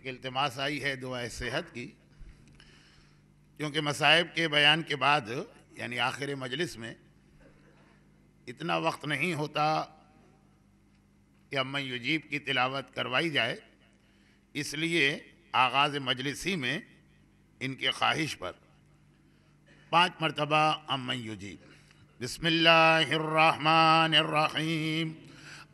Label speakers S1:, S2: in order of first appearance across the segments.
S1: एक अल्तमास आई है दुआ सेहत की क्योंकि मसाइब के बयान के बाद यानी आखिर मजलिस में इतना वक्त नहीं होता कि अम्मा युजीब की तिलावत करवाई जाए इसलिए आगाज़ मजलिसी ही में इनके ख्वाहिश पर पांच मरतबा अम्मा युजीब बसमिल्लर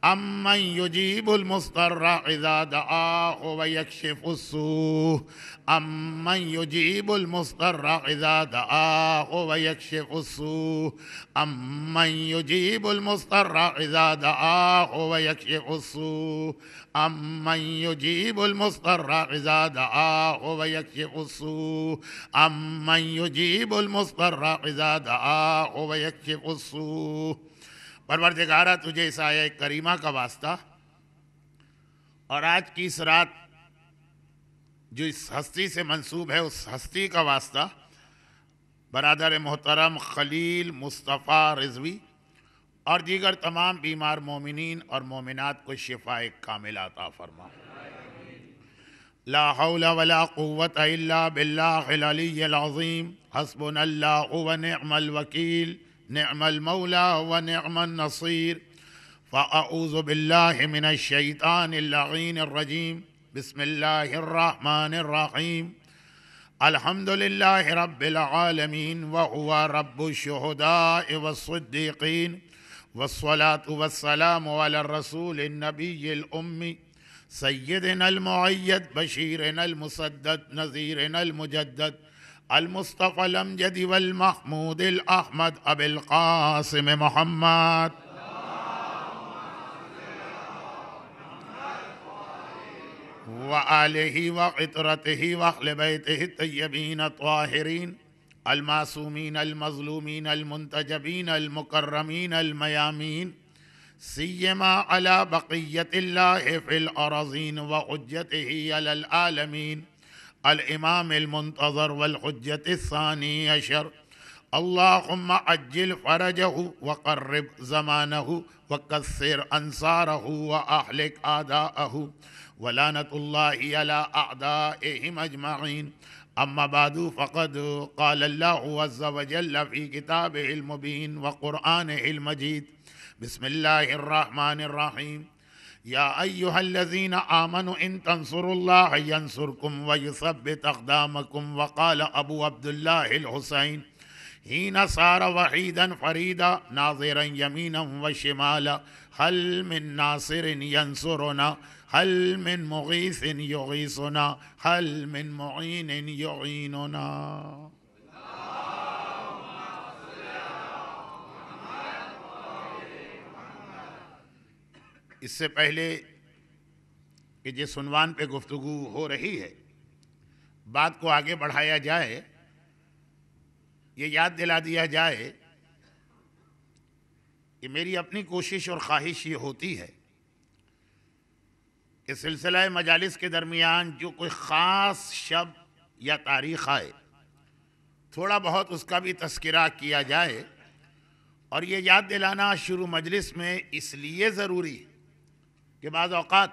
S1: أمن يجيب المضطر إذا دعاه ويكشف السوء أمن يجيب المضطر إذا دعاه ويكشف السوء أمن يجيب المضطر إذا دعاه ويكشف السوء أمن يجيب المضطر إذا دعاه ويكشف السوء أمن يجيب المضطر إذا دعاه ويكشف السوء परवरदिगारा तुझे इस आया करीमा का वास्ता और आज की इस रात जो इस हस्ती से मंसूब है उस हस्ती का वास्ता बरदर मोहतरम खलील मुस्तफ़ा रिजवी और दीगर तमाम बीमार मोमिन और मोमिनत को शिफा कामिल आता फरमा ला वला क़वत बिल्लाज़ीम हसबन अल्लाह वकील नम मौला व नम नसीर फ़ाऊज़ बिल्लाशानरजीम बसमीम अलहमदिल्ला रबालमीन वह रबुशहदा वसद्दीन वसलात वसलाम रसूल नबीमी सैद नलमैत बशीर नलमसदत नज़ीर नलमजदत المصطفى الأمجد والمحمود الأحمد أبي القاسم محمد وآله وعطرته وأهل بيته الطيبين الطاهرين المعصومين المظلومين المنتجبين المكرمين الميامين سيما على بقية الله في الأرضين وحجته على العالمين अलमाम المنتظر والحجة الثاني عشر اللهم عجل فرجه وقرب زمانه وكثر أنصاره وأحلك أعداءه ولعنة الله على أعدائهم أجمعين أما بعد فقد قال الله عز وجل في كتابه المبين وقرآنه المجيد بسم الله الرحمن الرحيم يا أيها الذين آمنوا إن تنصروا الله ينصركم ويثبت أقدامكم وقال أبو عبد الله الحسين حين صار وحيدا فريدا ناظرا يمينا وشمالا هل من ناصر ينصرنا هل من مغيث يغيثنا هل من معين يعيننا इससे पहले कि जिस सुनवान पे गुफ्तु हो रही है बात को आगे बढ़ाया जाए ये याद दिला दिया जाए कि मेरी अपनी कोशिश और ख्वाहिश ये होती है कि सिलसिला मजालस के दरमियान जो कोई ख़ास शब्द या तारीख़ आए थोड़ा बहुत उसका भी तस्करा किया जाए और ये याद दिलाना शुरू मजलिस में इसलिए ज़रूरी है कि बाज़ अवत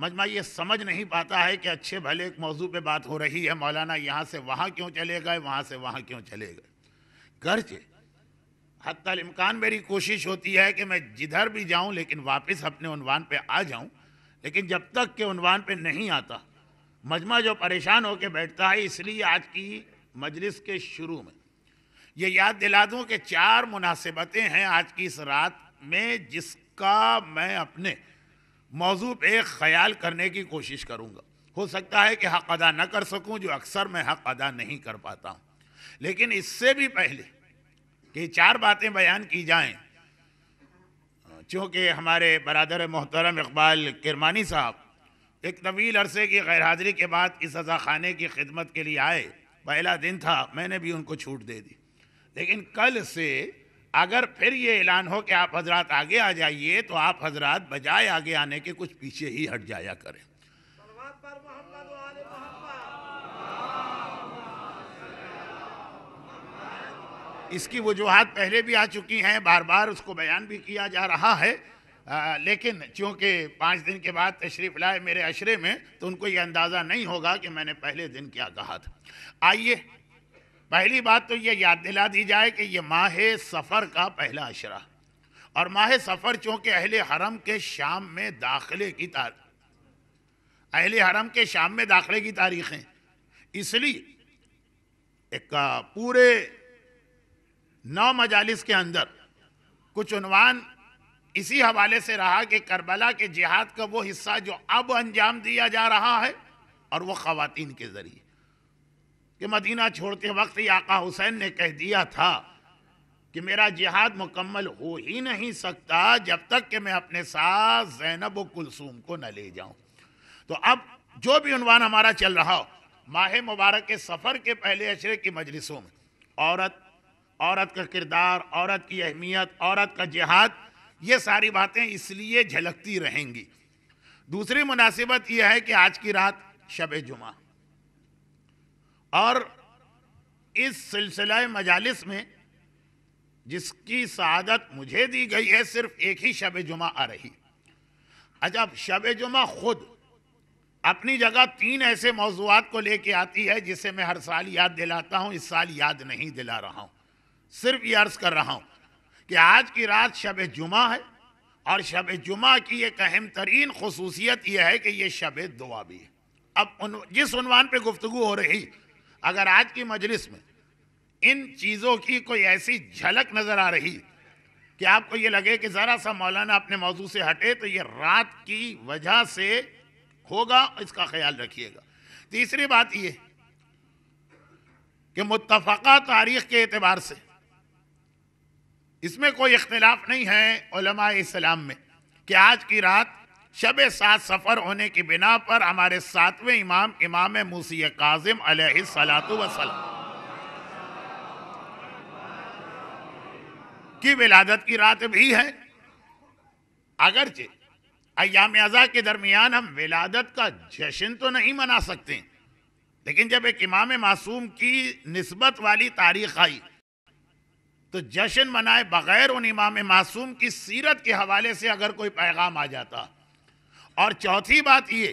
S1: मजमा ये समझ नहीं पाता है कि अच्छे भले एक मौजू पे बात हो रही है मौलाना यहाँ से वहाँ क्यों चले गए वहाँ से वहाँ क्यों चले गए गर्ज हतमकान मेरी कोशिश होती है कि मैं जिधर भी जाऊँ लेकिन वापस अपने उनवान पे आ जाऊँ लेकिन जब तक के उनवान पे नहीं आता मजमा जो परेशान होकर बैठता है इसलिए आज की मजलिस के शुरू में ये याद दिला दूँ कि चार मुनासिबतें हैं आज की इस रात में जिसका मैं अपने मौजू पे ख्याल करने की कोशिश करूँगा हो सकता है कि हक अदा न कर सकूँ जो अक्सर मैं हक अदा नहीं कर पाता हूँ लेकिन इससे भी पहले कि चार बातें बयान की जाएं चूँकि हमारे बरदर मोहतरम इकबाल किरमानी साहब एक तवील अरसे की गैर हाजिरी के बाद इस अजा खाने की खिदमत के लिए आए पहला दिन था मैंने भी उनको छूट दे दी लेकिन कल से अगर फिर ये ऐलान हो कि आप हजरात आगे आ जाइए तो आप हजरात बजाय आगे आने के कुछ पीछे ही हट जाया करें इसकी वजूहत पहले भी आ चुकी हैं बार बार उसको बयान भी किया जा रहा है आ, लेकिन चूंकि पाँच दिन के बाद तशरीफ़ लाए मेरे अशरे में तो उनको ये अंदाज़ा नहीं होगा कि मैंने पहले दिन क्या कहा था आइए पहली बात तो ये याद दिला दी जाए कि ये माह सफ़र का पहला अशरा और माह सफ़र चूँकि अहले हरम के शाम में दाखिले की तार अहल हरम के शाम में दाखिले की तारीखें इसलिए एक पूरे नौ मजालिस के अंदर कुछ उनवान इसी हवाले से रहा कि करबला के जिहाद का वो हिस्सा जो अब अंजाम दिया जा रहा है और वह ख़वातीन के ज़रिए कि मदीना छोड़ते वक्त ही आका हुसैन ने कह दिया था कि मेरा जिहाद मुकम्मल हो ही नहीं सकता जब तक कि मैं अपने साथ जैनब व कुलसूम को न ले जाऊं तो अब जो भी उनवान हमारा चल रहा हो माह मुबारक के सफ़र के पहले अशरे की मजलिसों में औरत औरत का किरदार औरत की अहमियत औरत का जिहाद ये सारी बातें इसलिए झलकती रहेंगी दूसरी मुनासिबत यह है कि आज की रात शब जुमा और इस सिलसिला मजालिस में जिसकी शहादत मुझे दी गई है सिर्फ एक ही शब जुमा आ रही अजब अच्छा, शब जुमा खुद अपनी जगह तीन ऐसे मौजूद को लेके आती है जिसे मैं हर साल याद दिलाता हूँ इस साल याद नहीं दिला रहा हूँ सिर्फ ये अर्ज़ कर रहा हूँ कि आज की रात शब जुमा है और शब जुमा की एक अहम तरीन खसूसियत यह है कि यह शब दुआ भी है अब उन, जिस उनवान पर गुफ्तु हो रही अगर आज की मजलिस में इन चीज़ों की कोई ऐसी झलक नज़र आ रही कि आपको ये लगे कि ज़रा सा मौलाना अपने मौजू से हटे तो ये रात की वजह से होगा इसका ख्याल रखिएगा तीसरी बात ये कि मुतफ़ा तारीख़ के अतबार से इसमें कोई इख्तलाफ नहीं है इस्लाम में कि आज की रात शब सात सफ़र होने की बिना पर हमारे सातवें इमाम इमाम मूसी काजिम सलातु वसलम की विलादत की रात भी है अगरचे अयाम अज़ा के दरमियान हम विलादत का जश्न तो नहीं मना सकते लेकिन जब एक इमाम मासूम की नस्बत वाली तारीख आई तो जश्न मनाए बगैर उन इमाम मासूम की सीरत के हवाले से अगर कोई पैगाम आ जाता और चौथी बात ये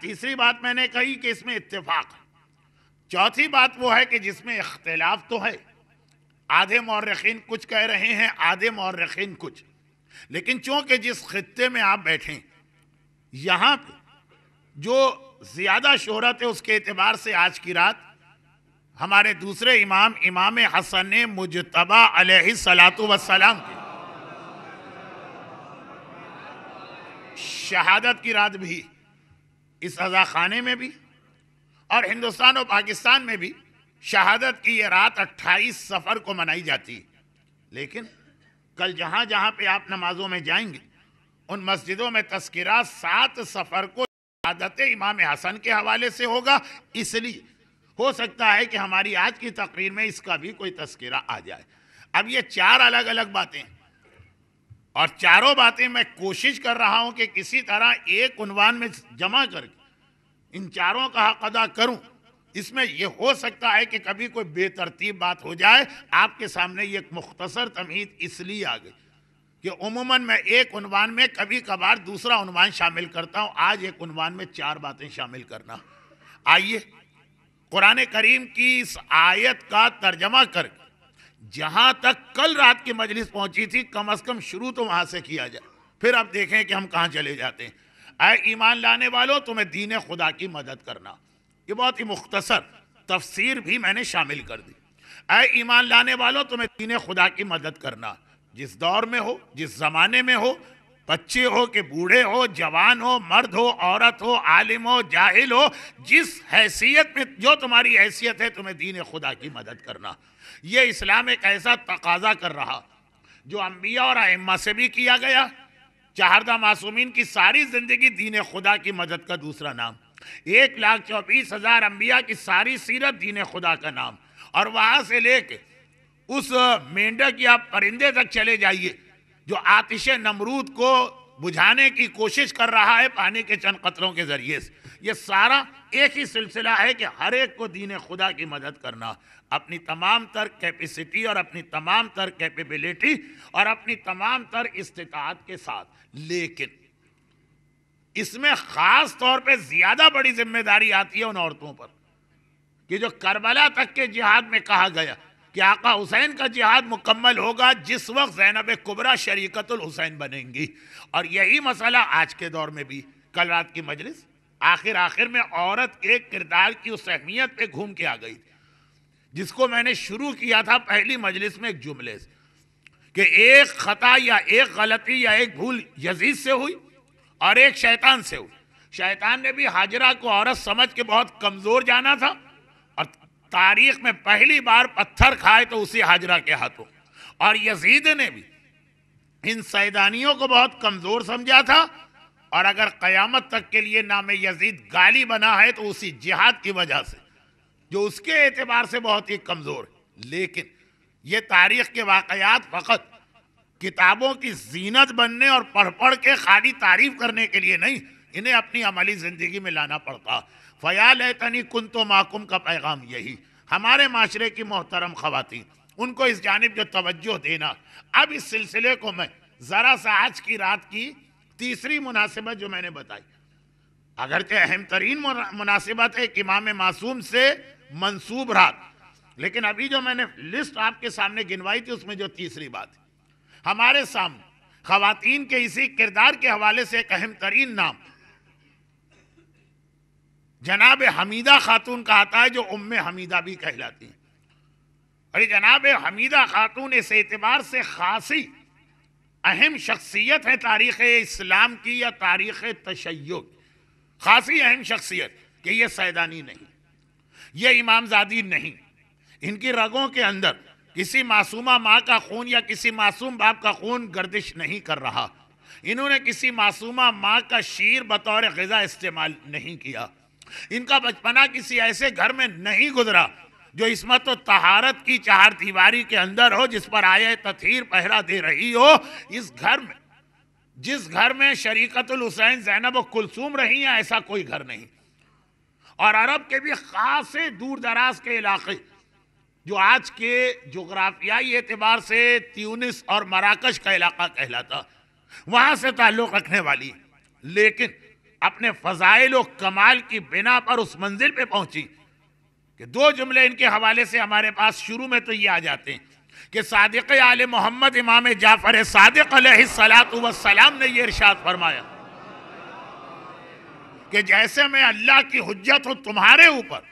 S1: तीसरी बात मैंने कही कि इसमें इत्तेफाक चौथी बात वो है कि जिसमें इख्तलाफ तो है आधे मौरखीन कुछ कह रहे हैं आधे मौरखीन कुछ लेकिन चूंकि जिस खत्े में आप बैठे यहां पर जो ज़्यादा शोहरत है उसके अतबार से आज की रात हमारे दूसरे इमाम इमाम हसन मुजतबा सलात वसलाम की शहादत की रात भी इस अजा खाने में भी और हिंदुस्तान और पाकिस्तान में भी शहादत की ये रात 28 सफ़र को मनाई जाती है लेकिन कल जहां जहां पे आप नमाजों में जाएंगे उन मस्जिदों में तस्करा सात सफ़र को शहादत इमाम हसन के हवाले से होगा इसलिए हो सकता है कि हमारी आज की तकरीर में इसका भी कोई तस्करा आ जाए अब ये चार अलग अलग बातें हैं और चारों बातें मैं कोशिश कर रहा हूं कि किसी तरह एक उनवान में जमा करके इन चारों का हक अदा करूं इसमें यह हो सकता है कि कभी कोई बेतरतीब बात हो जाए आपके सामने ये एक मुख्तसर तमीद इसलिए आ गई कि उमूमन मैं एक उनवान में कभी कभार दूसरा उनवान शामिल करता हूं आज एक उनवान में चार बातें शामिल करना आइए कुरान करीम की इस आयत का तर्जमा करके जहां तक कल रात की मजलिस पहुंची थी कम अज कम शुरू तो वहां से किया जाए फिर आप देखें कि हम कहां चले जाते हैं आए ईमान लाने वालों तुम्हें दीन खुदा की मदद करना ये बहुत ही मुख्तसर तफसीर भी मैंने शामिल कर दी आए ईमान लाने वालों तुम्हें दीन खुदा की मदद करना जिस दौर में हो जिस ज़माने में हो बच्चे हो कि बूढ़े हो जवान हो मर्द हो औरत हो आलिम हो जाहिल हो जिस हैसियत में जो तुम्हारी हैसियत है तुम्हें दीन खुदा की मदद करना ये इस्लाम एक ऐसा तकाजा कर रहा जो अम्बिया और अम्मा से भी किया गया चारदा मासूमिन की सारी ज़िंदगी दीन खुदा की मदद का दूसरा नाम एक लाख चौबीस हज़ार अम्बिया की सारी सीरत दीन खुदा का नाम और वहां से लेके उस मेंढक या परिंदे तक चले जाइए जो आतिश नमरूद को बुझाने की कोशिश कर रहा है पानी के चंद कतरों के ज़रिए से ये सारा एक ही सिलसिला है कि हर एक को दीन खुदा की मदद करना अपनी तमाम तर कैपेसिटी और अपनी तमाम तर कैपेबिलिटी और अपनी तमाम तर इस्तात के साथ लेकिन इसमें ख़ास तौर पे ज़्यादा बड़ी जिम्मेदारी आती है उन औरतों पर कि जो करबला तक के जिहाद में कहा गया कि आका हुसैन का जिहाद मुकम्मल होगा जिस वक्त जैनब कुबरा शरीकतुल हुसैन बनेंगी और यही मसला आज के दौर में भी कल रात की मजलिस आखिर आखिर में औरत के किरदार की उस अहमियत पर घूम के आ गई थी जिसको मैंने शुरू किया था पहली मजलिस में एक जुमले से कि एक ख़ता या एक गलती या एक भूल यजीज से हुई और एक शैतान से हुई शैतान ने भी हाजरा को औरत समझ के बहुत कमज़ोर जाना था और तारीख में पहली बार पत्थर खाए तो उसी हाजरा के हाथों और यजीद ने भी इन सैदानियों को बहुत कमज़ोर समझा था और अगर क़यामत तक के लिए नाम यजीद गाली बना है तो उसी जिहाद की वजह से जो उसके एतबार से बहुत ही कमज़ोर है लेकिन ये तारीख़ के वाकयात फ़कत किताबों की जीनत बनने और पढ़ पढ़ के खाली तारीफ करने के लिए नहीं इन्हें अपनी अमली ज़िंदगी में लाना पड़ता फ़याल तनी कुन तो माकुम का पैगाम यही हमारे माशरे की मोहतरम खवतिन उनको इस जानब जो तवज्जो देना अब इस सिलसिले को मैं ज़रा सा आज की रात की तीसरी मुनासिबत जो मैंने बताई अगर अगरचे अहम तरीन मुनासिबत है कि इमाम मासूम से मंसूब रात लेकिन अभी जो मैंने लिस्ट आपके सामने गिनवाई थी उसमें जो तीसरी बात हमारे सामने खातन के इसी किरदार के हवाले से एक अहम तरीन नाम जनाब हमीदा खातून का आता है जो उम्म हमीदा भी कहलाती है अरे जनाब हमीदा खातून इस एतबार से खासी अहम शख्सियत है तारीख़ इस्लाम की या तारीख़ तशय खासी अहम शख्सियत कि यह सैदानी नहीं ये इमामजादी नहीं इनकी रगों के अंदर किसी मासूमा माँ का खून या किसी मासूम बाप का खून गर्दिश नहीं कर रहा इन्होंने किसी मासूमा माँ का शीर बतौर गज़ा इस्तेमाल नहीं किया इनका बचपना किसी ऐसे घर में नहीं गुजरा जो इसमत तो तहारत की चार दीवारी के अंदर हो जिस पर आय तथीर पहरा दे रही हो इस घर में जिस घर में शरीकतुल हुसैन जैनब कुलसूम रही हैं ऐसा कोई घर नहीं और अरब के भी ख़ास दूर दराज के इलाके जो आज के जोग्राफियाई एतबार से त्यूनिस और मराकश का इलाका कहलाता वहां से ताल्लुक़ रखने वाली लेकिन अपने फ़जाइल व कमाल की बिना पर उस मंजिल पर पहुंची कि दो जुमले इनके हवाले से हमारे पास शुरू में तो ये आ जाते हैं कि सादिक आल मोहम्मद इमाम जाफ़र सादिक सलात वसलाम ने यह इरशाद फरमाया कि जैसे मैं अल्लाह की हजत हूँ तुम्हारे ऊपर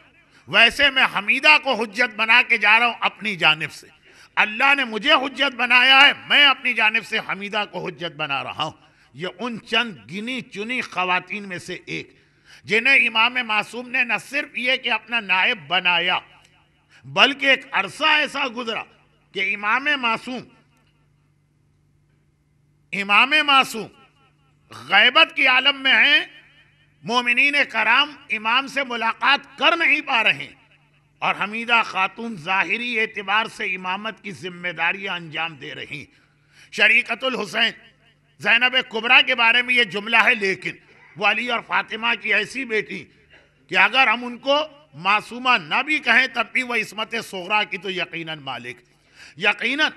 S1: वैसे मैं हमीदा को हजत बना के जा रहा हूँ अपनी जानब से अल्लाह ने मुझे हजत बनाया है मैं अपनी जानब से हमीदा को हजत बना रहा हूँ ये उन चंद गिनी चुनी खातन में से एक जिन्हें इमाम मासूम ने न सिर्फ ये कि अपना नायब बनाया बल्कि एक अरसा ऐसा गुजरा कि इमाम मासूम इमाम मासूम गैबत के आलम में हैं मोमिन कराम इमाम से मुलाकात कर नहीं पा रहे और हमीदा खातून ज़ाहरी एतबार से इमामत की जिम्मेदारियां अंजाम दे रही शरीकतुल हुसैन जैनब कुबरा के बारे में यह जुमला है लेकिन वो अली और फातिमा की ऐसी बेटी कि अगर हम उनको मासूमा ना भी कहें तब भी वह इसमत सोगरा की तो यकीन मालिक यकीन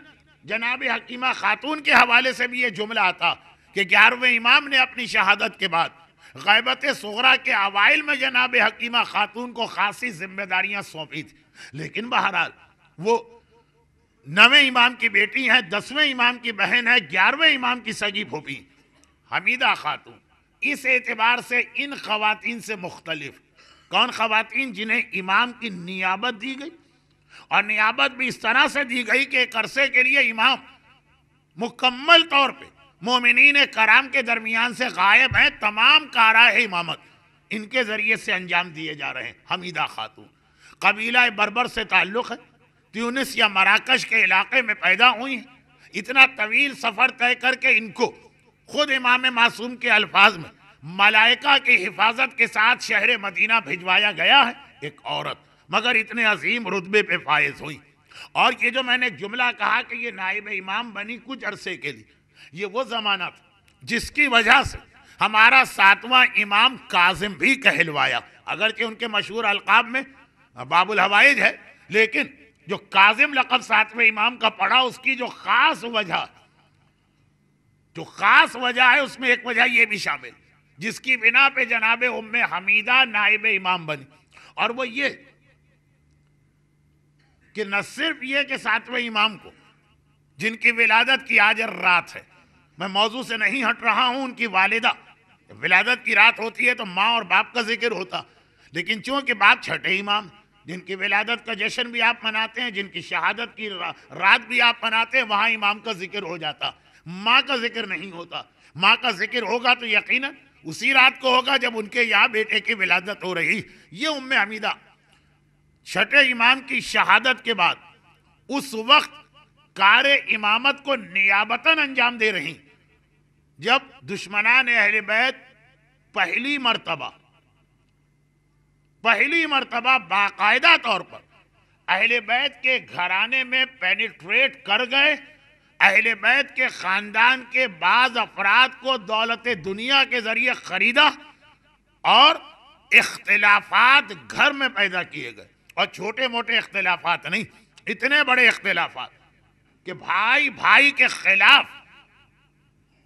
S1: जनाब हकीमा खातून के हवाले से भी यह जुमला आता कि ग्यारहवें इमाम ने अपनी शहादत के बाद गैबत सगरा के अवाइल में जनाब हकीमा खातून को खासी जिम्मेदारियां सौंपी थी लेकिन बहरहाल वो नवे इमाम की बेटी है दसवें इमाम की बहन है ग्यारहवें इमाम की सगी फूफी हमीदा खातून इस एतबार से इन खातन से मुख्तलिफ कौन खातन जिन्हें इमाम की नियाबत दी गई और नियाबत भी इस तरह से दी गई कि एक अरसे के लिए इमाम मुकम्मल तौर पर मोमिन कराम के दरमियान से गायब हैं तमाम कारा है इमामत इनके ज़रिए से अंजाम दिए जा रहे हैं हमीदा खातून कबीला बरबर से ताल्लुक़ है ट्यूनिस या मराकश के इलाके में पैदा हुई हैं इतना तवील सफ़र तय करके इनको खुद इमाम मासूम के अल्फाज में मलाइका की हिफाजत के साथ शहर मदीना भिजवाया गया है एक औरत मगर इतने अजीम रुतबे पे फायज हुई और ये जो मैंने जुमला कहा कि ये नायब इमाम बनी कुछ अरसे के लिए ये वो जमाना था जिसकी वजह से हमारा सातवां इमाम काजिम भी कहलवाया कि उनके मशहूर अलकाब में बाबुल हवाइज है लेकिन जो काजिम लकब सातवें इमाम का पड़ा उसकी जो खास वजह जो खास वजह है उसमें एक वजह यह भी शामिल जिसकी बिना पे जनाब उम हमीदा नायब इमाम बनी और वो ये कि न सिर्फ ये कि सातवें इमाम को जिनकी विलादत की आज रात है मैं मौजू से नहीं हट रहा हूं उनकी वालिदा विलादत की रात होती है तो माँ और बाप का जिक्र होता लेकिन चूंकि बाप छठे इमाम जिनकी विलादत का जश्न भी आप मनाते हैं जिनकी शहादत की रा, रात भी आप मनाते हैं वहां इमाम का जिक्र हो जाता माँ का जिक्र नहीं होता माँ का जिक्र होगा तो यकीन उसी रात को होगा जब उनके यहाँ बेटे की विलादत हो रही ये उम्म हमीदा छठे इमाम की शहादत के बाद उस वक्त कार इमामत को नियाबतन अंजाम दे रही जब ने अहल बैत पहली मरतबा पहली मरतबा बाकायदा तौर पर अहल बैत के घराने में पेनिट्रेट कर गए अहल बैत के ख़ानदान के बाद अफराद को दौलत दुनिया के ज़रिए ख़रीदा और इख्तलाफात घर में पैदा किए गए और छोटे मोटे इख्तलाफात नहीं इतने बड़े इख्तलाफात कि भाई भाई के ख़िलाफ़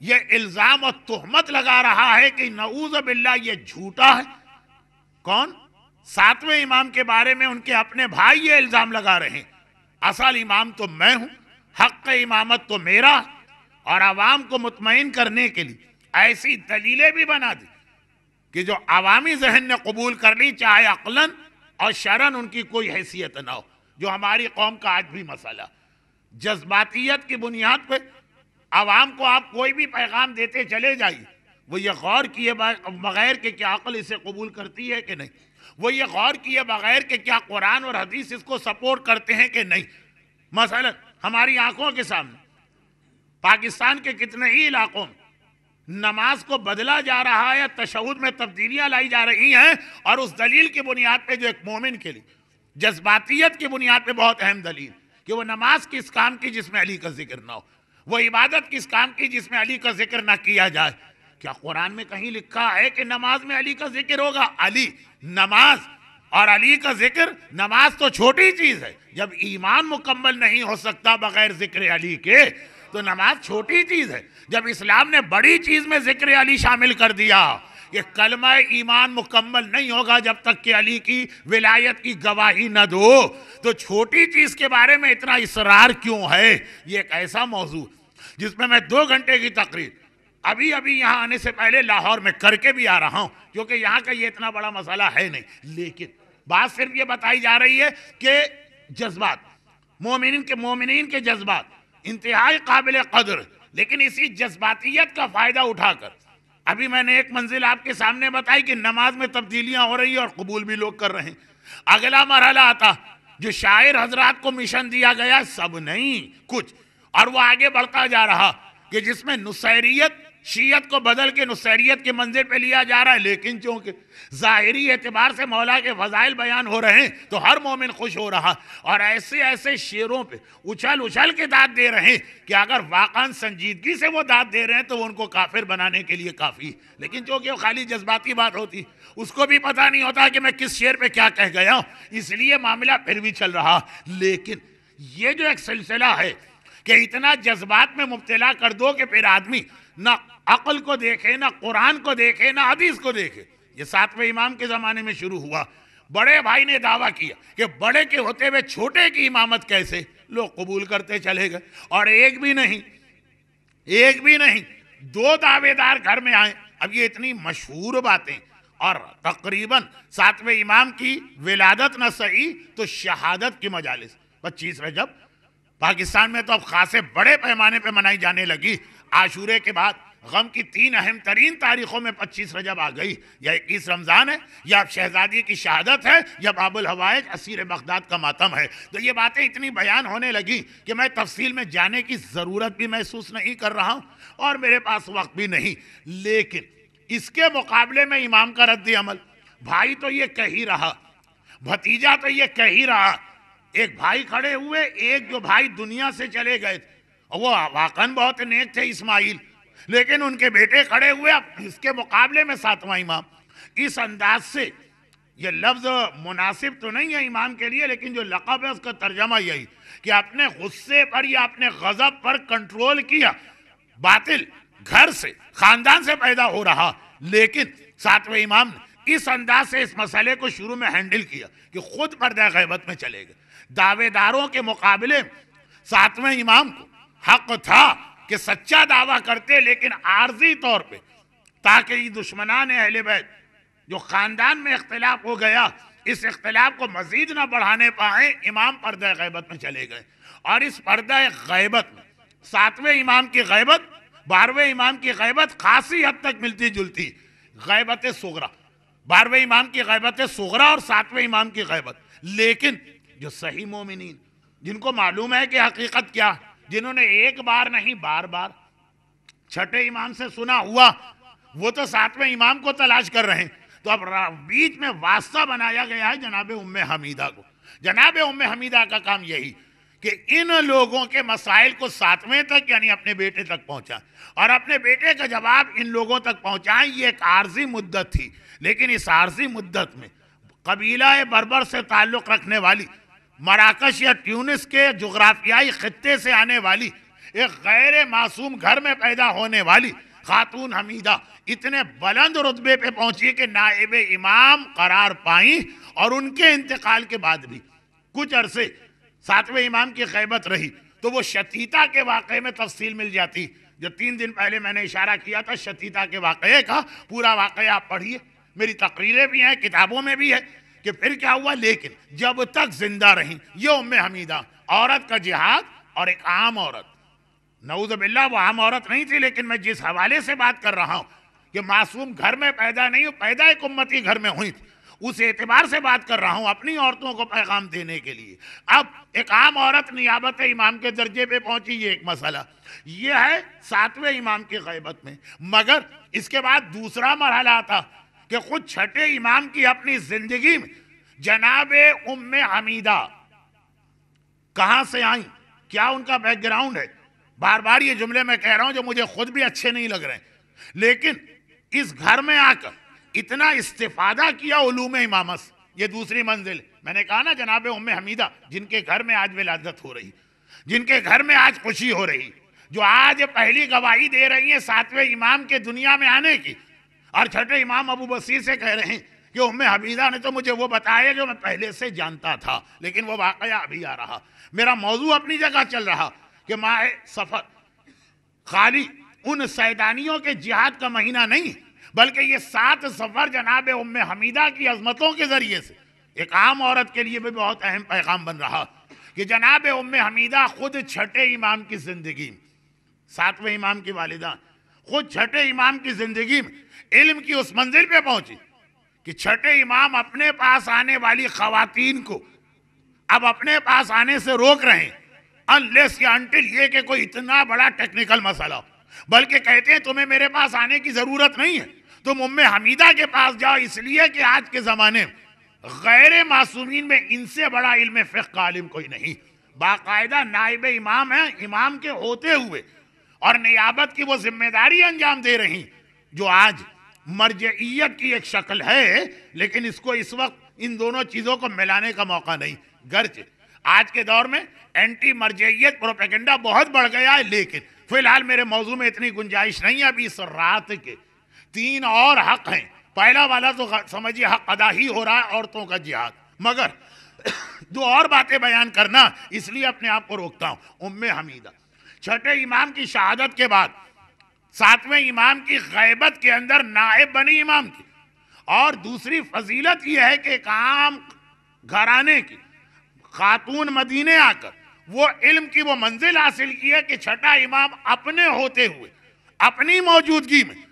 S1: यह इल्ज़ाम और तोहमत लगा रहा है कि नऊज बिल्ला यह झूठा है कौन सातवें इमाम के बारे में उनके अपने भाई ये इल्ज़ाम लगा रहे हैं असल इमाम तो मैं हूं हक इमामत तो मेरा और आवाम को मुतमिन करने के लिए ऐसी दलीलें भी बना दी कि जो अवामी जहन ने कबूल कर ली चाहे अकलन और शरण उनकी कोई हैसियत ना हो जो हमारी कौम का आज भी मसला जज्बातीत की बुनियाद पर आवाम को आप कोई भी पैगाम देते चले जाइए वो ये गौर किए बगैर के क्या अकल इसे कबूल करती है कि नहीं वो ये गौर किए बगैर के क्या कुरान और हदीस इसको सपोर्ट करते हैं कि नहीं मसलन हमारी आंखों के सामने पाकिस्तान के कितने ही इलाकों में नमाज को बदला जा रहा है या तशद में तब्दीलियां लाई जा रही हैं और उस दलील की बुनियाद पर जो एक मोमिन के लिए जज्बातियत की बुनियाद पर बहुत अहम दलील कि वह नमाज किस काम की जिसमें अली का जिक्र ना हो वो इबादत किस काम की जिसमें अली का जिक्र ना किया जाए क्या कुरान में कहीं लिखा है कि नमाज में अली का जिक्र होगा अली नमाज और अली का जिक्र नमाज तो छोटी चीज है जब ईमान मुकम्मल नहीं हो सकता बगैर जिक्र अली के तो नमाज छोटी चीज है जब इस्लाम ने बड़ी चीज में जिक्र अली शामिल कर दिया कि कलमा ईमान मुकम्मल नहीं होगा जब तक कि अली की विलायत की गवाही न दो तो छोटी चीज़ के बारे में इतना इसरार क्यों है ये एक ऐसा मौजू जिसमें मैं दो घंटे की तकरीर अभी अभी यहाँ आने से पहले लाहौर में करके भी आ रहा हूँ क्योंकि यहाँ का ये इतना बड़ा मसाला है नहीं लेकिन बात सिर्फ ये बताई जा रही है कि जज्बात मोमिन के मोमिन के जज्बात इंतहाई काबिल कदर लेकिन इसी जज्बातीत का फ़ायदा उठाकर अभी मैंने एक मंजिल आपके सामने बताई कि नमाज में तब्दीलियां हो रही है और कबूल भी लोग कर रहे हैं अगला मरहला आता जो शायर हजरात को मिशन दिया गया सब नहीं कुछ और वो आगे बढ़ता जा रहा कि जिसमें नुसैरियत शीयत को बदल के नुसैरियत के मंजिल पे लिया जा रहा है लेकिन चूंकि ज़ाहरी एतबार से मौला के फजाइल बयान हो रहे हैं तो हर मोमिन खुश हो रहा और ऐसे ऐसे शेरों पे उछल उछल के दाद दे रहे हैं कि अगर वाकान संजीदगी से वो दाद दे रहे हैं तो वो उनको काफिर बनाने के लिए काफ़ी लेकिन चूँकि वो खाली जज्बात की बात होती उसको भी पता नहीं होता कि मैं किस शेर पर क्या कह गया हूँ इसलिए मामला फिर भी चल रहा लेकिन ये जो एक सिलसिला है कि इतना जज्बात में मुबतला कर दो कि फिर आदमी ना अकल को देखे ना कुरान को देखे ना हदीस को देखे ये सातवें इमाम के ज़माने में शुरू हुआ बड़े भाई ने दावा किया कि बड़े के होते हुए छोटे की इमामत कैसे लोग कबूल करते चले गए और एक भी नहीं एक भी नहीं दो दावेदार घर में आए अब ये इतनी मशहूर बातें और तकरीबन सातवें इमाम की विलादत न सही तो शहादत की मजालिस पच्चीस रजब पाकिस्तान में तो अब खासे बड़े पैमाने पर मनाई जाने लगी आशूरे के बाद गम की तीन अहम तरीन तारीखों में पच्चीस रजब आ गई या इक्कीस रमज़ान है या शहजादी की शहादत है या बाबुल हवाज असीर बगदाद का मातम है तो ये बातें इतनी बयान होने लगी कि मैं तफसील में जाने की ज़रूरत भी महसूस नहीं कर रहा हूँ और मेरे पास वक्त भी नहीं लेकिन इसके मुकाबले में इमाम का रद्द अमल भाई तो ये कह ही रहा भतीजा तो ये कह ही रहा एक भाई खड़े हुए एक जो भाई दुनिया से चले गए थे वो वाकन बहुत नेक थे इस्माइल लेकिन उनके बेटे खड़े हुए अब इसके मुकाबले में सातवां इमाम इस अंदाज से ये लफ्ज़ मुनासिब तो नहीं है इमाम के लिए लेकिन जो लकब है उसका तर्जमा यही कि अपने गुस्से पर या अपने गज़ब पर कंट्रोल किया बातिल घर से ख़ानदान से पैदा हो रहा लेकिन सातवें इमाम ने इस अंदाज से इस मसले को शुरू में हैंडल किया कि खुद पर्दा गैबत में चले गए दावेदारों के मुकाबले सातवें इमाम को हक था कि सच्चा दावा करते लेकिन आर्जी तौर पे ताकि ये दुश्मनान अहल बैत जो ख़ानदान में इख्तलाफ हो गया इस इख्तलाफ को मज़ीद ना बढ़ाने पाए इमाम पर्दा गैबत में चले गए और इस पर्दा गैबत में सातवें इमाम की गैबत बारहवें इमाम की गैबत खासी हद तक मिलती जुलती गैबत सुगरा बारहवें इमाम की गैबत सुगरा और सातवें इमाम की गैबत लेकिन जो सही मोमिन जिनको मालूम है कि हकीकत क्या है जिन्होंने एक बार नहीं बार बार छठे इमाम से सुना हुआ वो तो सातवें इमाम को तलाश कर रहे हैं तो अब बीच में वास्ता बनाया गया है जनाब उम्मे हमीदा को जनाब उम हमीदा का काम यही कि इन लोगों के मसाइल को सातवें तक यानी अपने बेटे तक पहुंचा और अपने बेटे का जवाब इन लोगों तक पहुंचाएं ये एक आर्जी मुद्दत थी लेकिन इस आर्जी मुद्दत में कबीला बरबर से ताल्लुक़ रखने वाली मराकश या ट्यूनिस के जोग्राफियाई खत्े से आने वाली एक गैर मासूम घर में पैदा होने वाली खातून हमीदा इतने बुलंद रुतबे पे पहुंची कि नायब इमाम करार पाई और उनके इंतकाल के बाद भी कुछ अरसे सातवें इमाम की खैबत रही तो वो शतीता के वाक़े में तफसील मिल जाती जो तीन दिन पहले मैंने इशारा किया था शतीता के वाक़े का पूरा वाक़ आप पढ़िए मेरी तकरीरें भी हैं किताबों में भी है कि फिर क्या हुआ लेकिन जब तक जिंदा रही ये उम्म हमीदा औरत का जिहाद और एक आम औरत नऊज बिल्ला वो आम औरत नहीं थी लेकिन मैं जिस हवाले से बात कर रहा हूं कि मासूम घर में पैदा नहीं पैदा एक उम्मती घर में हुई थी उस एतबार से बात कर रहा हूँ अपनी औरतों को पैगाम देने के लिए अब एक आम औरत नियाबत इमाम के दर्जे पे पहुंची ये एक मसला ये है सातवें इमाम की गैबत में मगर इसके बाद दूसरा मरहला था कि खुद छठे इमाम की अपनी जिंदगी में जनाब उम हमीदा कहां से आई क्या उनका बैकग्राउंड है बार बार ये जुमले में कह रहा हूं जो मुझे खुद भी अच्छे नहीं लग रहे लेकिन इस घर में आकर इतना इस्तेफादा किया उलूम इमामस ये दूसरी मंजिल मैंने कहा ना जनाब उम हमीदा जिनके घर में आज विलादत हो रही जिनके घर में आज खुशी हो रही जो आज पहली गवाही दे रही है सातवें इमाम के दुनिया में आने की और छठे इमाम अबू बसीर से कह रहे हैं कि उम्म हबीजा ने तो मुझे वो बताया जो मैं पहले से जानता था लेकिन वो वाकया अभी आ रहा मेरा मौजू अपनी जगह चल रहा कि माए सफ़र खाली उन सैदानियों के जिहाद का महीना नहीं बल्कि ये सात सफ़र जनाब उम हमीदा की अजमतों के ज़रिए से एक आम औरत के लिए भी बहुत अहम पैगाम बन रहा कि जनाब उम हमीदा खुद छठे इमाम की ज़िंदगी सातवें इमाम की वालदा खुद छठे इमाम की ज़िंदगी में इल्म की उस मंजिल पे पहुंची कि छठे इमाम अपने पास आने वाली खातन को अब अपने पास आने से रोक रहे हैं अनलेस या अंटिल ये कि कोई इतना बड़ा टेक्निकल मसला हो बल्कि कहते हैं तुम्हें मेरे पास आने की ज़रूरत नहीं है तुम उम्मे हमीदा के पास जाओ इसलिए कि आज के ज़माने गैर मासूमिन में इनसे बड़ा इल्म फ़िक आलिम कोई नहीं बाकायदा नायब इमाम है इमाम के होते हुए और नियाबत की वो जिम्मेदारी अंजाम दे रही जो आज मर्जियत की एक शक्ल है लेकिन इसको इस वक्त इन दोनों चीज़ों को मिलाने का मौका नहीं गर्ज आज के दौर में एंटी मर्जियत प्रोपेगेंडा बहुत बढ़ गया है लेकिन फिलहाल मेरे मौजू में इतनी गुंजाइश नहीं है अभी इस रात के तीन और हक हैं पहला वाला तो समझिए हक अदा ही हो रहा है औरतों का जिहाद मगर दो और बातें बयान करना इसलिए अपने आप को रोकता हूँ उम्म हमीदा छठे इमाम की शहादत के बाद सातवें इमाम की गैबत के अंदर नायब बनी इमाम की और दूसरी फजीलत यह है कि एक आम घराने की खातून मदीने आकर वो इल्म की वो मंजिल हासिल की है कि छठा इमाम अपने होते हुए अपनी मौजूदगी में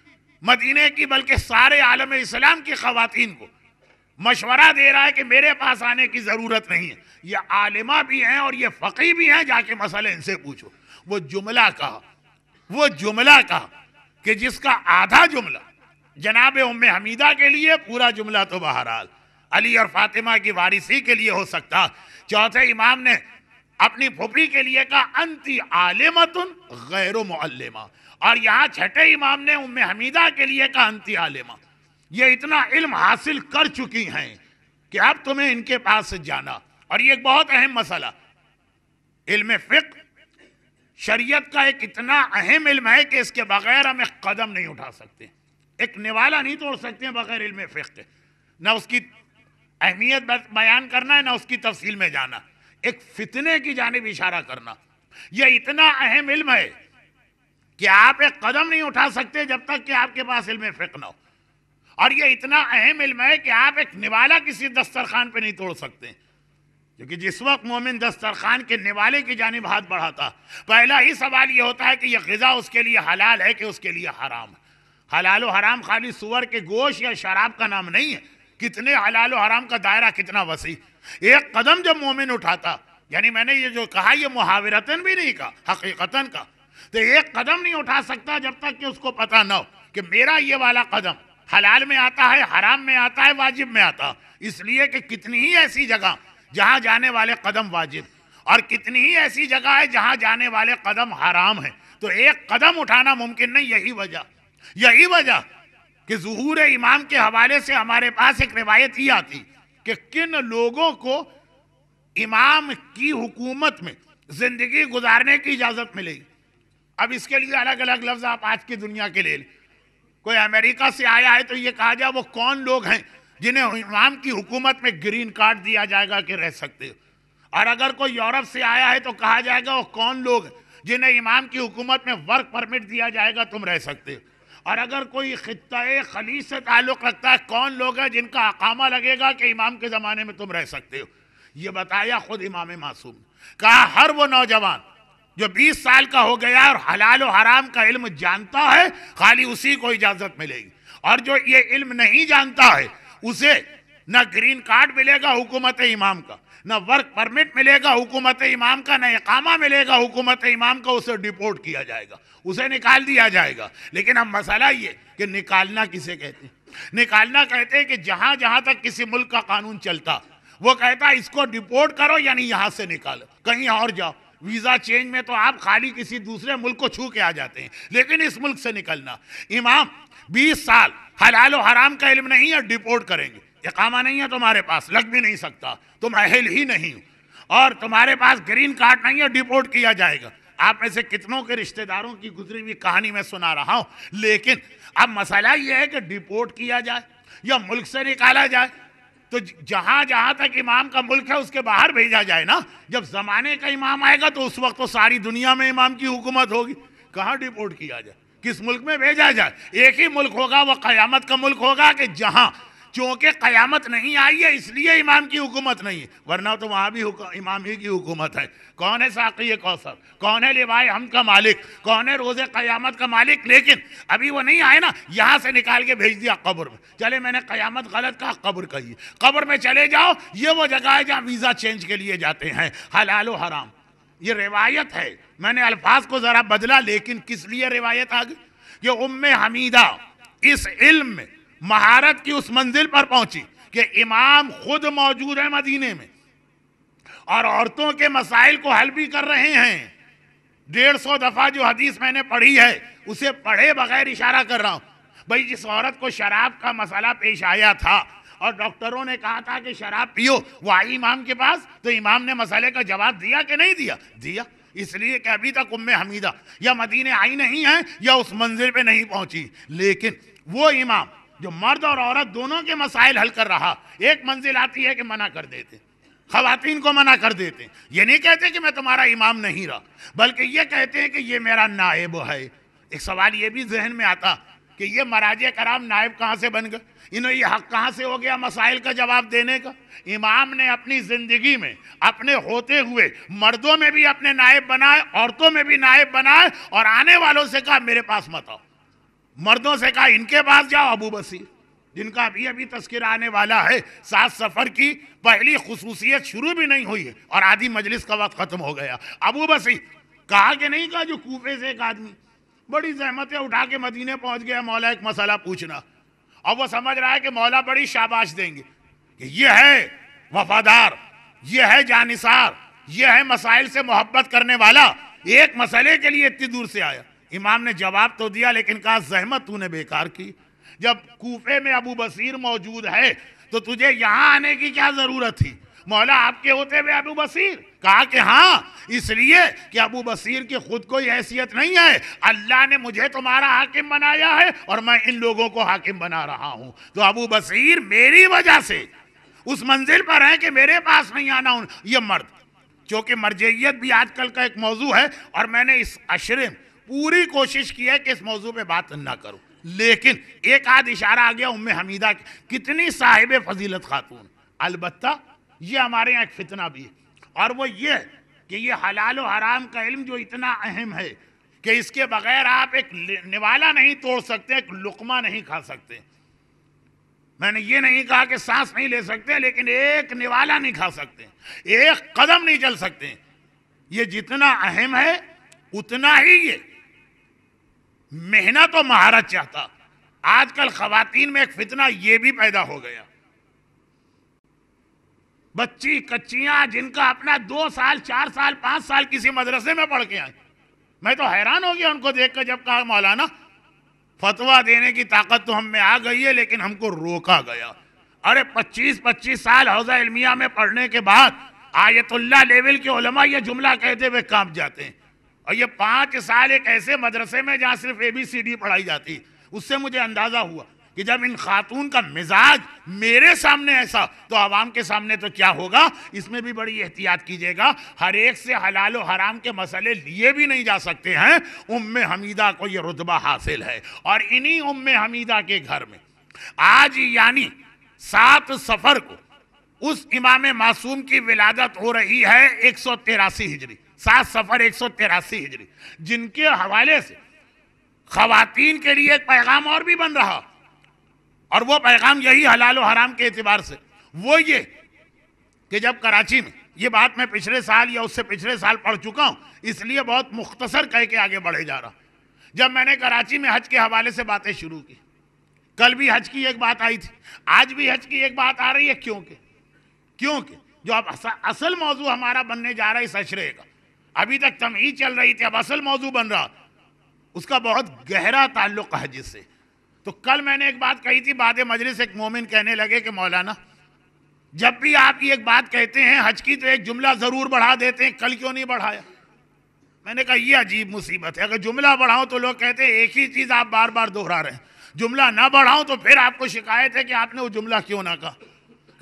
S1: मदीने की बल्कि सारे आलम इस्लाम की खातन को मशवरा दे रहा है कि मेरे पास आने की ज़रूरत नहीं है ये आलिमा भी हैं और ये फ़की भी हैं जाके मसले इनसे पूछो वो जुमला कहा वो जुमला कहा कि जिसका आधा जुमला जनाब उम हमीदा के लिए पूरा जुमला तो बहरहाल अली और फातिमा की वारिसी के लिए हो सकता चौथे इमाम ने अपनी फुफरी के लिए कहा अंति आलिमतुन गैर मल्लमा और यहाँ छठे इमाम ने उम हमीदा के लिए कहा अंति आलिमा ये इतना इल्म हासिल कर चुकी हैं कि अब तुम्हें इनके पास जाना और ये एक बहुत अहम मसला इल्म फ़िक्र शरीयत का एक इतना अहम इल्म है कि इसके बगैर हम एक कदम नहीं उठा सकते एक निवाला नहीं तोड़ सकते बगैर इल्म फ़िक के ना उसकी अहमियत बयान करना है ना उसकी तफसील में जाना एक फितने की जानब इशारा करना यह इतना अहम इल्म है कि आप एक कदम नहीं उठा सकते जब तक कि आपके पास इल्म फ़िक ना हो और यह इतना अहम इल्म है कि आप एक निवाला किसी दस्तरखान पर नहीं तोड़ सकते क्योंकि जिस वक्त मोमिन दस्तरखान के निवाले की जानब हाथ बढ़ाता पहला ही सवाल ये होता है कि यह गज़ा उसके लिए हलाल है कि उसके लिए हराम है हलाल हराम खाली सुअर के गोश या शराब का नाम नहीं है कितने हलाल हराम का दायरा कितना वसी एक कदम जब मोमिन उठाता यानी मैंने ये जो कहा यह मुहावरतन भी नहीं कहा हकीकता का तो एक कदम नहीं उठा सकता जब तक कि उसको पता ना हो कि मेरा ये वाला कदम हलाल में आता है हराम में आता है वाजिब में आता इसलिए कि कितनी ही ऐसी जगह जहां जाने वाले कदम वाजिब और कितनी ही ऐसी जगह है जहां जाने वाले कदम हराम है तो एक कदम उठाना मुमकिन नहीं यही वजह यही वजह कि जहूर इमाम के हवाले से हमारे पास एक रिवायत ही आती कि किन लोगों को इमाम की हुकूमत में जिंदगी गुजारने की इजाजत मिलेगी अब इसके लिए अलग अलग लफ्ज आप आज की दुनिया के ले लें कोई अमेरिका से आया है तो ये कहा जाए वो कौन लोग हैं जिन्हें इमाम की हुकूमत में ग्रीन कार्ड दिया जाएगा कि रह सकते हो और अगर कोई यूरोप से आया है तो कहा जाएगा वो कौन लोग जिन्हें इमाम की हुकूमत में वर्क परमिट दिया जाएगा तुम रह सकते हो और अगर कोई खत्ता खलीज से ताल्लुक़ रखता है कौन लोग हैं जिनका अकामा लगेगा कि इमाम के ज़माने में तुम रह सकते हो ये बताया खुद इमाम मासूम कहा हर वो नौजवान जो 20 साल का हो गया और हलाल और हराम का इल्म जानता है खाली उसी को इजाज़त मिलेगी और जो ये इल्म नहीं जानता है उसे ना ग्रीन कार्ड मिलेगा हुकूमत इमाम का ना वर्क परमिट मिलेगा हुकूमत इमाम का ना इकामा मिलेगा हुकूमत इमाम का उसे डिपोर्ट किया जाएगा उसे निकाल दिया जाएगा लेकिन अब मसला ये कि निकालना किसे कहते हैं निकालना कहते हैं कि जहां जहां तक किसी मुल्क का कानून चलता वो कहता है इसको डिपोर्ट करो यानी यहां से निकालो कहीं और जाओ वीज़ा चेंज में तो आप खाली किसी दूसरे मुल्क को छू के आ जाते हैं लेकिन इस मुल्क से निकलना इमाम बीस साल हलाल हराम का इल्म नहीं है डिपोर्ट करेंगे इकामा नहीं है तुम्हारे पास लग भी नहीं सकता तुम अहल ही नहीं और तुम्हारे पास ग्रीन कार्ड नहीं है डिपोर्ट किया जाएगा आप में से कितनों के रिश्तेदारों की गुजरी हुई कहानी मैं सुना रहा हूं लेकिन अब मसला यह है कि डिपोर्ट किया जाए या मुल्क से निकाला जाए तो जहां जहां तक इमाम का मुल्क है उसके बाहर भेजा जाए ना जब जमाने का इमाम आएगा तो उस वक्त तो सारी दुनिया में इमाम की हुकूमत होगी कहाँ डिपोर्ट किया जाए किस मुल्क में भेजा जाए एक ही मुल्क होगा वह क़यामत का मुल्क होगा कि जहाँ चूँकि क़्यामत नहीं आई है इसलिए इमाम की हुकूमत नहीं है वरना तो वहाँ भी इमाम ही की हुकूमत है कौन है साकी कौसर कौन है लिवाए हम का मालिक कौन है रोजे क़यामत का मालिक लेकिन अभी वो नहीं आए ना यहाँ से निकाल के भेज दिया कब्र में चले मैंने क़्यामत गलत कहा कब्र कही कब्र में चले जाओ ये वो जगह है जहाँ वीज़ा चेंज के लिए जाते हैं हलाल हराम ये रिवायत है मैंने अल्फाज को ज़रा बदला लेकिन किस लिए रिवायत आ गई ये उम हमीदा इस इल्म में महारत की उस मंजिल पर पहुंची कि इमाम खुद मौजूद है मदीने में और औरतों के मसाइल को हल भी कर रहे हैं डेढ़ सौ दफ़ा जो हदीस मैंने पढ़ी है उसे पढ़े बगैर इशारा कर रहा हूं भाई जिस औरत को शराब का मसाला पेश आया था और डॉक्टरों ने कहा था कि शराब पियो वो आई इमाम के पास तो इमाम ने मसाले का जवाब दिया कि नहीं दिया दिया इसलिए कि अभी तक उम्म हमीदा या मदीने आई नहीं है या उस मंजिल पे नहीं पहुंची लेकिन वो इमाम जो मर्द और औरत दोनों के मसाइल हल कर रहा एक मंजिल आती है कि मना कर देते खातन को मना कर देते ये नहीं कहते कि मैं तुम्हारा इमाम नहीं रहा बल्कि ये कहते हैं कि ये मेरा नायब है एक सवाल ये भी जहन में आता कि ये मराजे कराम नायब कहाँ से बन गए इन्हें ये हक कहाँ से हो गया मसाइल का जवाब देने का इमाम ने अपनी ज़िंदगी में अपने होते हुए मर्दों में भी अपने नायब बनाए औरतों में भी नायब बनाए और आने वालों से कहा मेरे पास मत आओ मर्दों से कहा इनके पास जाओ अबू बसीर जिनका अभी अभी तस्करा आने वाला है सात सफ़र की पहली खसूसियत शुरू भी नहीं हुई है और आधी मजलिस का वक्त ख़त्म हो गया अबू बसीर कहा कि नहीं कहा जो कूफे से एक आदमी बड़ी जहमतें उठा के मदीने पहुंच गया मौला एक मसाला पूछना और वो समझ रहा है कि मौला बड़ी शाबाश देंगे कि ये है वफादार ये है जानिसार ये है मसाइल से मोहब्बत करने वाला एक मसले के लिए इतनी दूर से आया इमाम ने जवाब तो दिया लेकिन कहा जहमत तूने बेकार की जब कूफे में अबू बसीर मौजूद है तो तुझे यहां आने की क्या ज़रूरत थी मौला आपके होते हुए अबू बसीर कहा कि हाँ इसलिए कि अबू बसीर की खुद कोई हैसियत नहीं है अल्लाह ने मुझे तुम्हारा हाकिम बनाया है और मैं इन लोगों को हाकिम बना रहा हूँ तो अबू बसीर मेरी वजह से उस मंजिल पर है कि मेरे पास नहीं आना ये मर्द क्योंकि मर्जियत भी आजकल का एक मौजू है और मैंने इस अशरे में पूरी कोशिश की है कि इस मौजू पर बात ना करूँ लेकिन एक आध इशारा आ गया उम्मे हमीदा कितनी साहिब फजीलत खातून अलबत्ता ये हमारे यहाँ एक फितना भी है और वो ये कि ये हलाल और हराम का इल्म जो इतना अहम है कि इसके बगैर आप एक निवाला नहीं तोड़ सकते एक लुकमा नहीं खा सकते मैंने ये नहीं कहा कि सांस नहीं ले सकते लेकिन एक निवाला नहीं खा सकते एक कदम नहीं चल सकते ये जितना अहम है उतना ही ये मेहनत तो और महारत चाहता आजकल खातन में एक फितना ये भी पैदा हो गया बच्ची कच्चियां जिनका अपना दो साल चार साल पांच साल किसी मदरसे में पढ़ के आए मैं तो हैरान हो गया उनको देख कर जब कहा मौलाना फतवा देने की ताकत तो हम में आ गई है लेकिन हमको रोका गया अरे 25-25 साल हौजा इलमिया में पढ़ने के बाद आयतुल्ला लेवल के उलमा ये जुमला कहते हुए कांप जाते हैं और ये पांच साल एक ऐसे मदरसे में जहाँ सिर्फ ए बी सी डी पढ़ाई जाती उससे मुझे अंदाज़ा हुआ कि जब इन खातून का मिजाज मेरे सामने ऐसा तो आवाम के सामने तो क्या होगा इसमें भी बड़ी एहतियात कीजिएगा हर एक से हलाल और हराम के मसले लिए भी नहीं जा सकते हैं उम हमीदा को ये रुतबा हासिल है और इन्हीं उम हमीदा के घर में आज यानी सात सफ़र को उस इमाम मासूम की विलादत हो रही है एक सौ तेरासी हिजरी सात सफ़र एक सौ तिरासी हिजरी जिनके हवाले से खातन के लिए एक पैगाम और भी बन रहा और वो पैगाम यही हलाल और हराम के अतबार से वो ये कि जब कराची में ये बात मैं पिछले साल या उससे पिछले साल पढ़ चुका हूँ इसलिए बहुत मुख्तसर कह के आगे बढ़े जा रहा जब मैंने कराची में हज के हवाले से बातें शुरू की कल भी हज की एक बात आई थी आज भी हज की एक बात आ रही है क्योंकि क्योंकि जो अब असल, असल मौजू हमारा बनने जा रहा है इस अशरे का अभी तक तमही चल रही थी अब असल मौजू बन रहा उसका बहुत गहरा ताल्लुक हज से तो कल मैंने एक बात कही थी बाद मजलिस एक मोमिन कहने लगे कि मौलाना जब भी आप ये एक बात कहते हैं हज की तो एक जुमला ज़रूर बढ़ा देते हैं कल क्यों नहीं बढ़ाया मैंने कहा यह अजीब मुसीबत है अगर जुमला बढ़ाऊं तो लोग कहते हैं एक ही चीज़ आप बार बार दोहरा रहे हैं जुमला ना बढ़ाऊं तो फिर आपको शिकायत है कि आपने वो जुमला क्यों ना कहा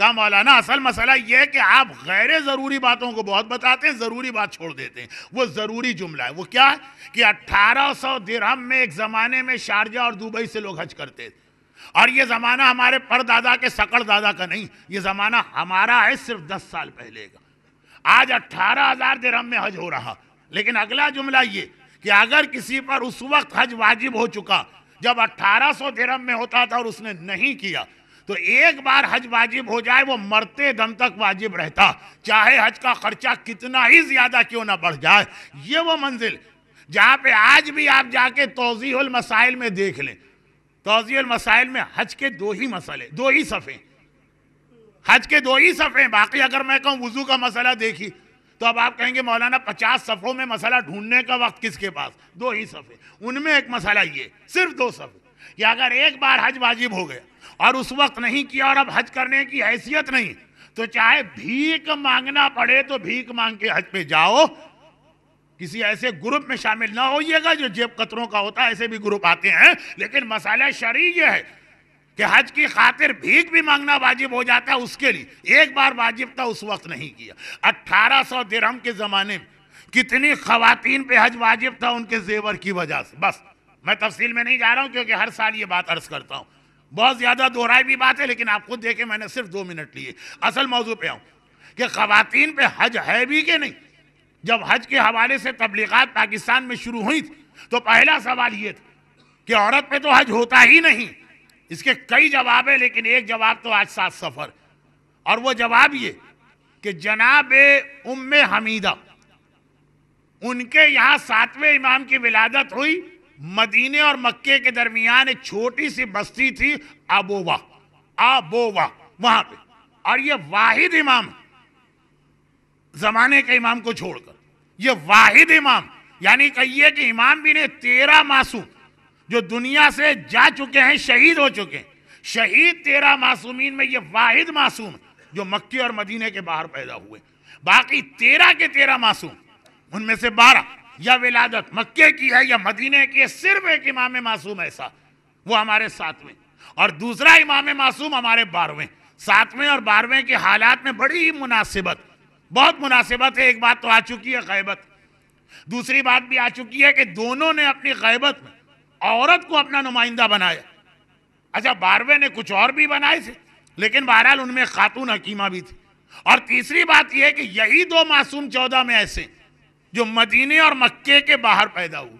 S1: कहा मौलाना असल मसला यह है कि आप गैर ज़रूरी बातों को बहुत बताते हैं ज़रूरी बात छोड़ देते हैं वो ज़रूरी जुमला है वो क्या है कि 1800 दिरहम में एक ज़माने में शारजा और दुबई से लोग हज करते थे और ये ज़माना हमारे परदादा के सकड़ दादा का नहीं ये ज़माना हमारा है सिर्फ दस साल पहले का आज अट्ठारह हज़ार दिरहम में हज हो रहा लेकिन अगला जुमला ये कि अगर किसी पर उस वक्त हज वाजिब हो चुका जब 1800 सौ दिरहम में होता था और उसने नहीं किया तो एक बार हज वाजिब हो जाए वो मरते दम तक वाजिब रहता चाहे हज का खर्चा कितना ही ज़्यादा क्यों ना बढ़ जाए ये वो मंजिल जहां पे आज भी आप जाके तोजील मसाइल में देख लें तोजील मसाइल में हज के दो ही मसले दो ही सफ़े हज के दो ही सफ़े बाकी अगर मैं कहूँ वज़ू का मसला देखी तो अब आप कहेंगे मौलाना पचास सफ़ों में मसाला ढूंढने का वक्त किसके पास दो ही सफ़े उनमें एक मसाला ये सिर्फ दो सफ़े कि अगर एक बार हज वाजिब हो गया और उस वक्त नहीं किया और अब हज करने की हैसियत नहीं तो चाहे भीख मांगना पड़े तो भीख मांग के हज पे जाओ किसी ऐसे ग्रुप में शामिल ना होइएगा जो जेब कतरों का होता है ऐसे भी ग्रुप आते हैं लेकिन मसाला शरी यह है कि हज की खातिर भीख भी मांगना वाजिब हो जाता है उसके लिए एक बार वाजिब था उस वक्त नहीं किया अट्ठारह सौ दिरहम के ज़माने में कितनी खवतिन पे हज वाजिब था उनके जेवर की वजह से बस मैं तफसील में नहीं जा रहा हूँ क्योंकि हर साल ये बात अर्ज करता हूँ बहुत ज़्यादा दोहराई भी बात है लेकिन आप खुद देखें मैंने सिर्फ दो मिनट लिए असल मौजू पे आऊं कि ख़वातीन पे हज है भी कि नहीं जब हज के हवाले से तबलीगत पाकिस्तान में शुरू हुई थी तो पहला सवाल ये था कि औरत पे तो हज होता ही नहीं इसके कई जवाब है लेकिन एक जवाब तो आज सात सफ़र और वो जवाब ये कि जनाब उम हमीदा उनके यहाँ सातवें इमाम की विलादत हुई मदीने और मक्के के दरमियान एक छोटी सी बस्ती थी आबोवा आबोवा वहां पे और ये वाहिद इमाम जमाने के इमाम को छोड़कर ये वाहिद इमाम यानी कहिए कि इमाम भी ने तेरा मासूम जो दुनिया से जा चुके हैं शहीद हो चुके हैं शहीद तेरह मासूमीन में ये वाहिद मासूम जो मक्के और मदीने के बाहर पैदा हुए बाकी तेरह के तेरह मासूम उनमें से बारह या विलादत मक्के की है या मदीने की है सिर्फ एक इमाम मासूम ऐसा वो हमारे सातवें और दूसरा इमाम मासूम हमारे बारहवें सातवें और बारहवें के हालात में बड़ी ही मुनासिबत बहुत मुनासिबत है एक बात तो आ चुकी है गैबत दूसरी बात भी आ चुकी है कि दोनों ने अपनी गैबत में औरत को अपना नुमाइंदा बनाया अच्छा बारहवें ने कुछ और भी बनाए थे लेकिन बहरहाल उनमें खातून हकीमा भी थी और तीसरी बात यह कि यही दो मासूम चौदह में ऐसे जो मदीने और मक्के के बाहर पैदा हुए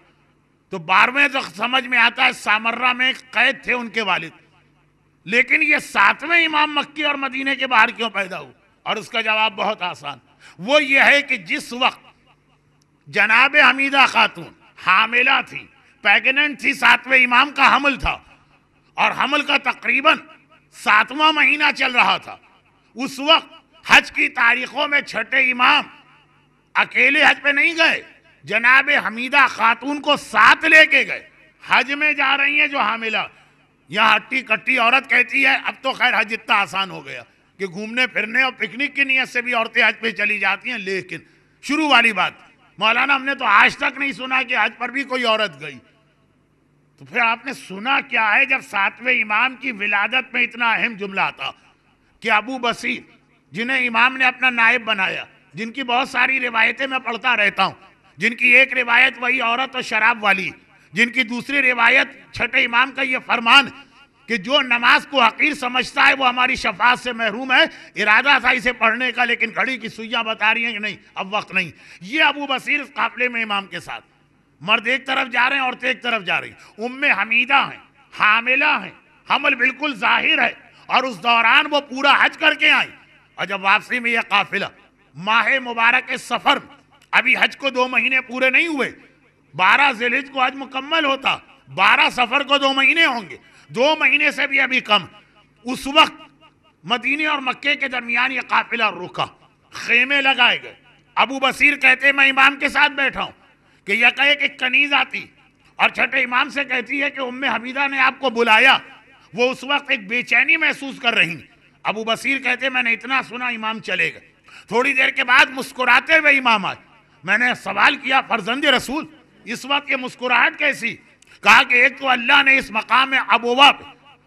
S1: तो बारहवें तक समझ में आता है सामर्रा में कैद थे उनके वालिद लेकिन ये सातवें इमाम मक्के और मदीने के बाहर क्यों पैदा हुए और उसका जवाब बहुत आसान वो ये है कि जिस वक्त जनाब हमीदा खातून हामिला थी प्रेगनेंट थी सातवें इमाम का हमल था और हमल का तकरीबन सातवां महीना चल रहा था उस वक्त हज की तारीखों में छठे इमाम अकेले हज पे नहीं गए जनाब हमीदा खातून को साथ लेके गए हज में जा रही है जो हामिला यहाँ हट्टी कट्टी औरत कहती है अब तो खैर हज इतना आसान हो गया कि घूमने फिरने और पिकनिक की नीयत से भी औरतें हज पे चली जाती हैं लेकिन शुरू वाली बात मौलाना हमने तो आज तक नहीं सुना कि हज पर भी कोई औरत गई तो फिर आपने सुना क्या है जब सातवें इमाम की विलादत में इतना अहम जुमला था कि अबू बसीर जिन्हें इमाम ने अपना नायब बनाया जिनकी बहुत सारी रिवायतें मैं पढ़ता रहता हूँ जिनकी एक रिवायत वही औरत और शराब वाली जिनकी दूसरी रिवायत छठे इमाम का ये फरमान कि जो नमाज को हकीर समझता है वो हमारी शफात से महरूम है इरादा था इसे पढ़ने का लेकिन घड़ी की सुइयां बता रही हैं कि नहीं अब वक्त नहीं ये अबू बसीर काफले में इमाम के साथ मर्द एक तरफ जा रहे हैं औरतें एक तरफ जा रही हैं उम हमीदा हैं हामिला हैं हमल बिल्कुल जाहिर है और उस दौरान वो पूरा हज करके आई और जब वापसी में यह काफिला माह मुबारक सफ़र अभी हज को दो महीने पूरे नहीं हुए बारह जिलहिज को हज मुकम्मल होता बारह सफ़र को दो महीने होंगे दो महीने से भी अभी कम उस वक्त मदीने और मक्के के दरमियान ये काफिला रुका खेमे लगाए गए अबू बसीर कहते मैं इमाम के साथ बैठा हूँ कि यह कहे कि कनीज आती और छठे इमाम से कहती है कि उम्म हमीदा ने आपको बुलाया वो उस वक्त एक बेचैनी महसूस कर रही अबू बसीर कहते मैंने इतना सुना इमाम चले गए थोड़ी देर के बाद मुस्कुराते हुए इमाम आए मैंने सवाल किया फर्जंद रसूल इस वक्त ये मुस्कुराहट कैसी कहा कि एक तो अल्लाह ने इस मकाम में अबोबा पे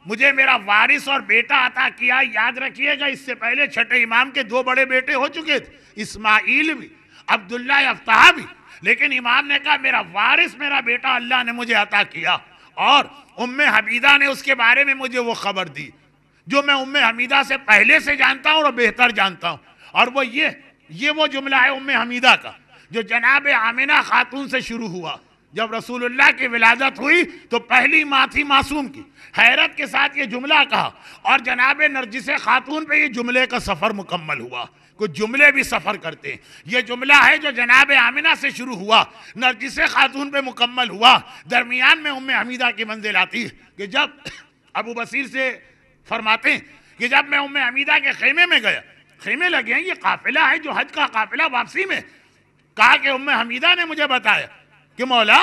S1: मुझे मेरा वारिस और बेटा अता किया याद रखिएगा इससे पहले छठे इमाम के दो बड़े बेटे हो चुके थे इस्माइल भी अब्दुल्ला अफ्ताह भी लेकिन इमाम ने कहा मेरा वारिस मेरा बेटा अल्लाह ने मुझे अता किया और उम्म हमीदा ने उसके बारे में मुझे वो खबर दी जो मैं उम्म हमीदा से पहले से जानता हूँ और बेहतर जानता हूँ और वो ये ये वो जुमला है उम हमीदा का जो जनाब आमिना खातून से शुरू हुआ जब रसूलुल्लाह की विलादत हुई तो पहली माँ थी मासूम की हैरत के साथ ये जुमला कहा और जनाब नरजिस खातून पे ये जुमले का सफ़र मुकम्मल हुआ कुछ जुमले भी सफ़र करते हैं ये जुमला है जो जनाब आमिना से शुरू हुआ नरजिस खातून पे मुकम्मल हुआ दरमियान में उम हमीदा की मंजिल आती है कि जब अबू बसीर से फरमाते हैं कि जब मैं उम हमीदा के खेमे में गया खेमे लगे हैं ये काफिला है जो हज का काफिला वापसी में कहा कि उम्म हमीदा ने मुझे बताया कि मौला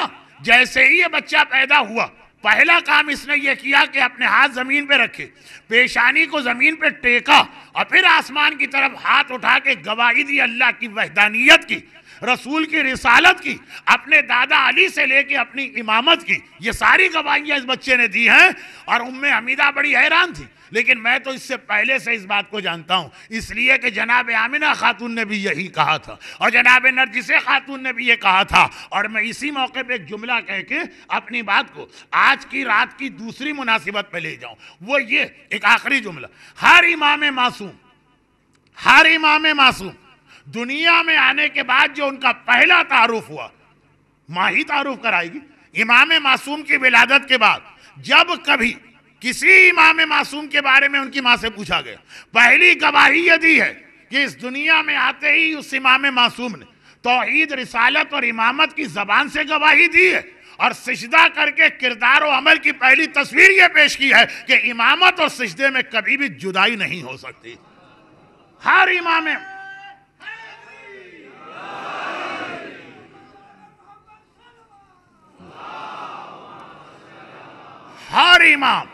S1: जैसे ही ये बच्चा पैदा हुआ पहला काम इसने ये किया कि अपने हाथ जमीन पे रखे पेशानी को जमीन पे टेका और फिर आसमान की तरफ हाथ उठा के गवाही दी अल्लाह की वहदानियत की रसूल की रिसालत की अपने दादा अली से लेके अपनी इमामत की ये सारी गवाहियां इस बच्चे ने दी हैं और उनमें हमीदा बड़ी हैरान थी लेकिन मैं तो इससे पहले से इस बात को जानता हूँ इसलिए कि जनाब आमिना खातून ने भी यही कहा था और जनाब नरजिस खातून ने भी ये कहा था और मैं इसी मौके पर एक जुमला कह के अपनी बात को आज की रात की दूसरी मुनासिबत पर ले जाऊँ वो ये एक आखिरी जुमला हर इमाम मासूम हर इमाम मासूम दुनिया में आने के बाद जो उनका पहला तारुफ हुआ माँ ही तारुफ कराएगी इमाम मासूम की विलादत के बाद जब कभी किसी इमाम मासूम के बारे में उनकी माँ से पूछा गया पहली गवाही यह दी है कि इस दुनिया में आते ही उस इमाम मासूम ने तोहद रिसालत और इमामत की जबान से गवाही दी है और सिजदा करके किरदार और अमल की पहली तस्वीर यह पेश की है कि इमामत और सिजदे में कभी भी जुदाई नहीं हो सकती हर इमाम हर इमाम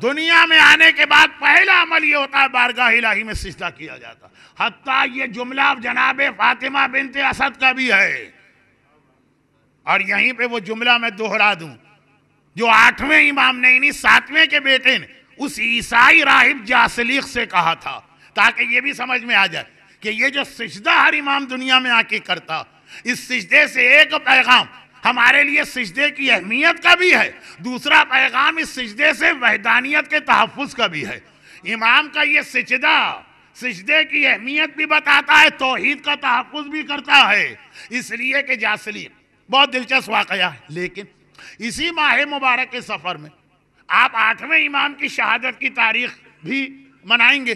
S1: दुनिया में आने के बाद पहला अमल ये होता है बारगाह इलाही में सिजदा किया जाता हत्या ये जुमला जनाब फातिमा बिनते असद का भी है और यहीं पे वो जुमला मैं दोहरा दूं जो आठवें इमाम ने नहीं सातवें के बेटे ने उस ईसाई राहिब जासलीख से कहा था ताकि ये भी समझ में आ जाए कि ये जो सिजदा हर इमाम दुनिया में आके करता इस सिजदे से एक पैगाम हमारे लिए सिजदे की अहमियत का भी है दूसरा पैगाम इस सिजदे से वहदानियत के तहफ़ का भी है इमाम का ये सिजदा सिजदे की अहमियत भी बताता है तोहहीद का तहफ़ भी करता है इसलिए कि जासली बहुत दिलचस्प वाक़ है लेकिन इसी माह मुबारक के सफ़र में आप आठवें इमाम की शहादत की तारीख भी मनाएंगे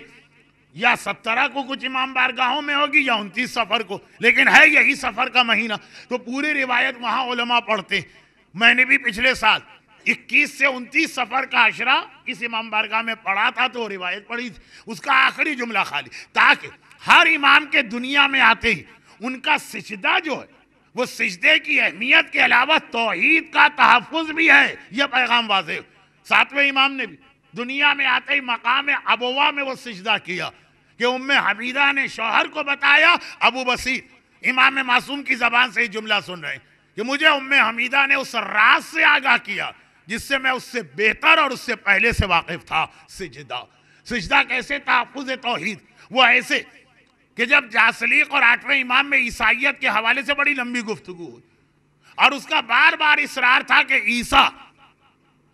S1: या सत्रह को कुछ इमाम बारगाहों में होगी या उनतीस सफ़र को लेकिन है यही सफ़र का महीना तो पूरी रिवायत वहाँ उलमा पढ़ते मैंने भी पिछले साल 21 से 29 सफ़र का अशरा इस इमाम बारगाह में पढ़ा था तो रिवायत पढ़ी थी उसका आखिरी जुमला खाली ताकि हर इमाम के दुनिया में आते ही उनका सिजदा जो है वो सिजदे की अहमियत के अलावा तोहहीद का तहफ़ भी है यह पैगाम वाजे सातवें इमाम ने भी दुनिया में आते ही मकाम अबोवा में वो सिजदा किया कि उम हमीदा ने शोहर को बताया अबू बसीर इमाम मासूम की जबान से ही जुमला सुन रहे हैं कि मुझे उम हमीदा ने उस रात से आगाह किया जिससे मैं उससे बेहतर और उससे पहले से वाकिफ था सिजदा सिजदा कैसे तहफुज तोहिद वो ऐसे कि जब जासलीक और आठवें इमाम में ईसाइत के हवाले से बड़ी लंबी गुफ्तु हुई और उसका बार बार इसरार था कि ईसा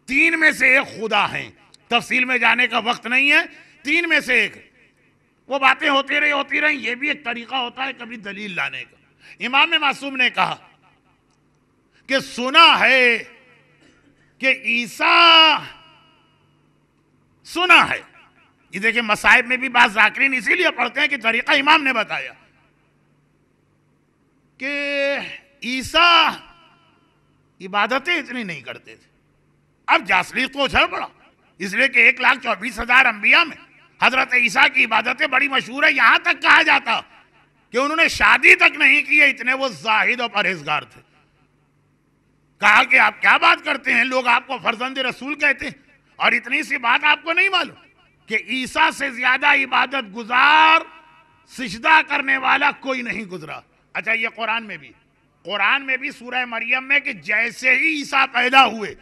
S1: तीन में से एक खुदा हैं तफसील में जाने का वक्त नहीं है तीन में से एक वो बातें होती रही होती रही ये भी एक तरीका होता है कभी दलील लाने का इमाम मासूम ने कहा कि सुना है कि ईसा सुना है ये देखिए मसाइब में भी बात जाकरीन इसीलिए पढ़ते हैं कि तरीका इमाम ने बताया कि ईसा इबादतें इतनी नहीं करते थे अब जासलीस को उछल पड़ा इसलिए कि एक लाख चौबीस हजार अंबिया में हजरत ईसा की इबादतें बड़ी मशहूर है यहां तक कहा जाता कि उन्होंने शादी तक नहीं की है इतने वो जाहिद और परहेजगार थे कहा कि आप क्या बात करते हैं लोग आपको फर्जंद रसूल कहते हैं और इतनी सी बात आपको नहीं मालूम कि ईसा से ज्यादा इबादत गुजार सिजदा करने वाला कोई नहीं गुजरा अच्छा ये कुरान में भी कुरान में भी सूरह मरियम में कि जैसे ही ईसा पैदा हुए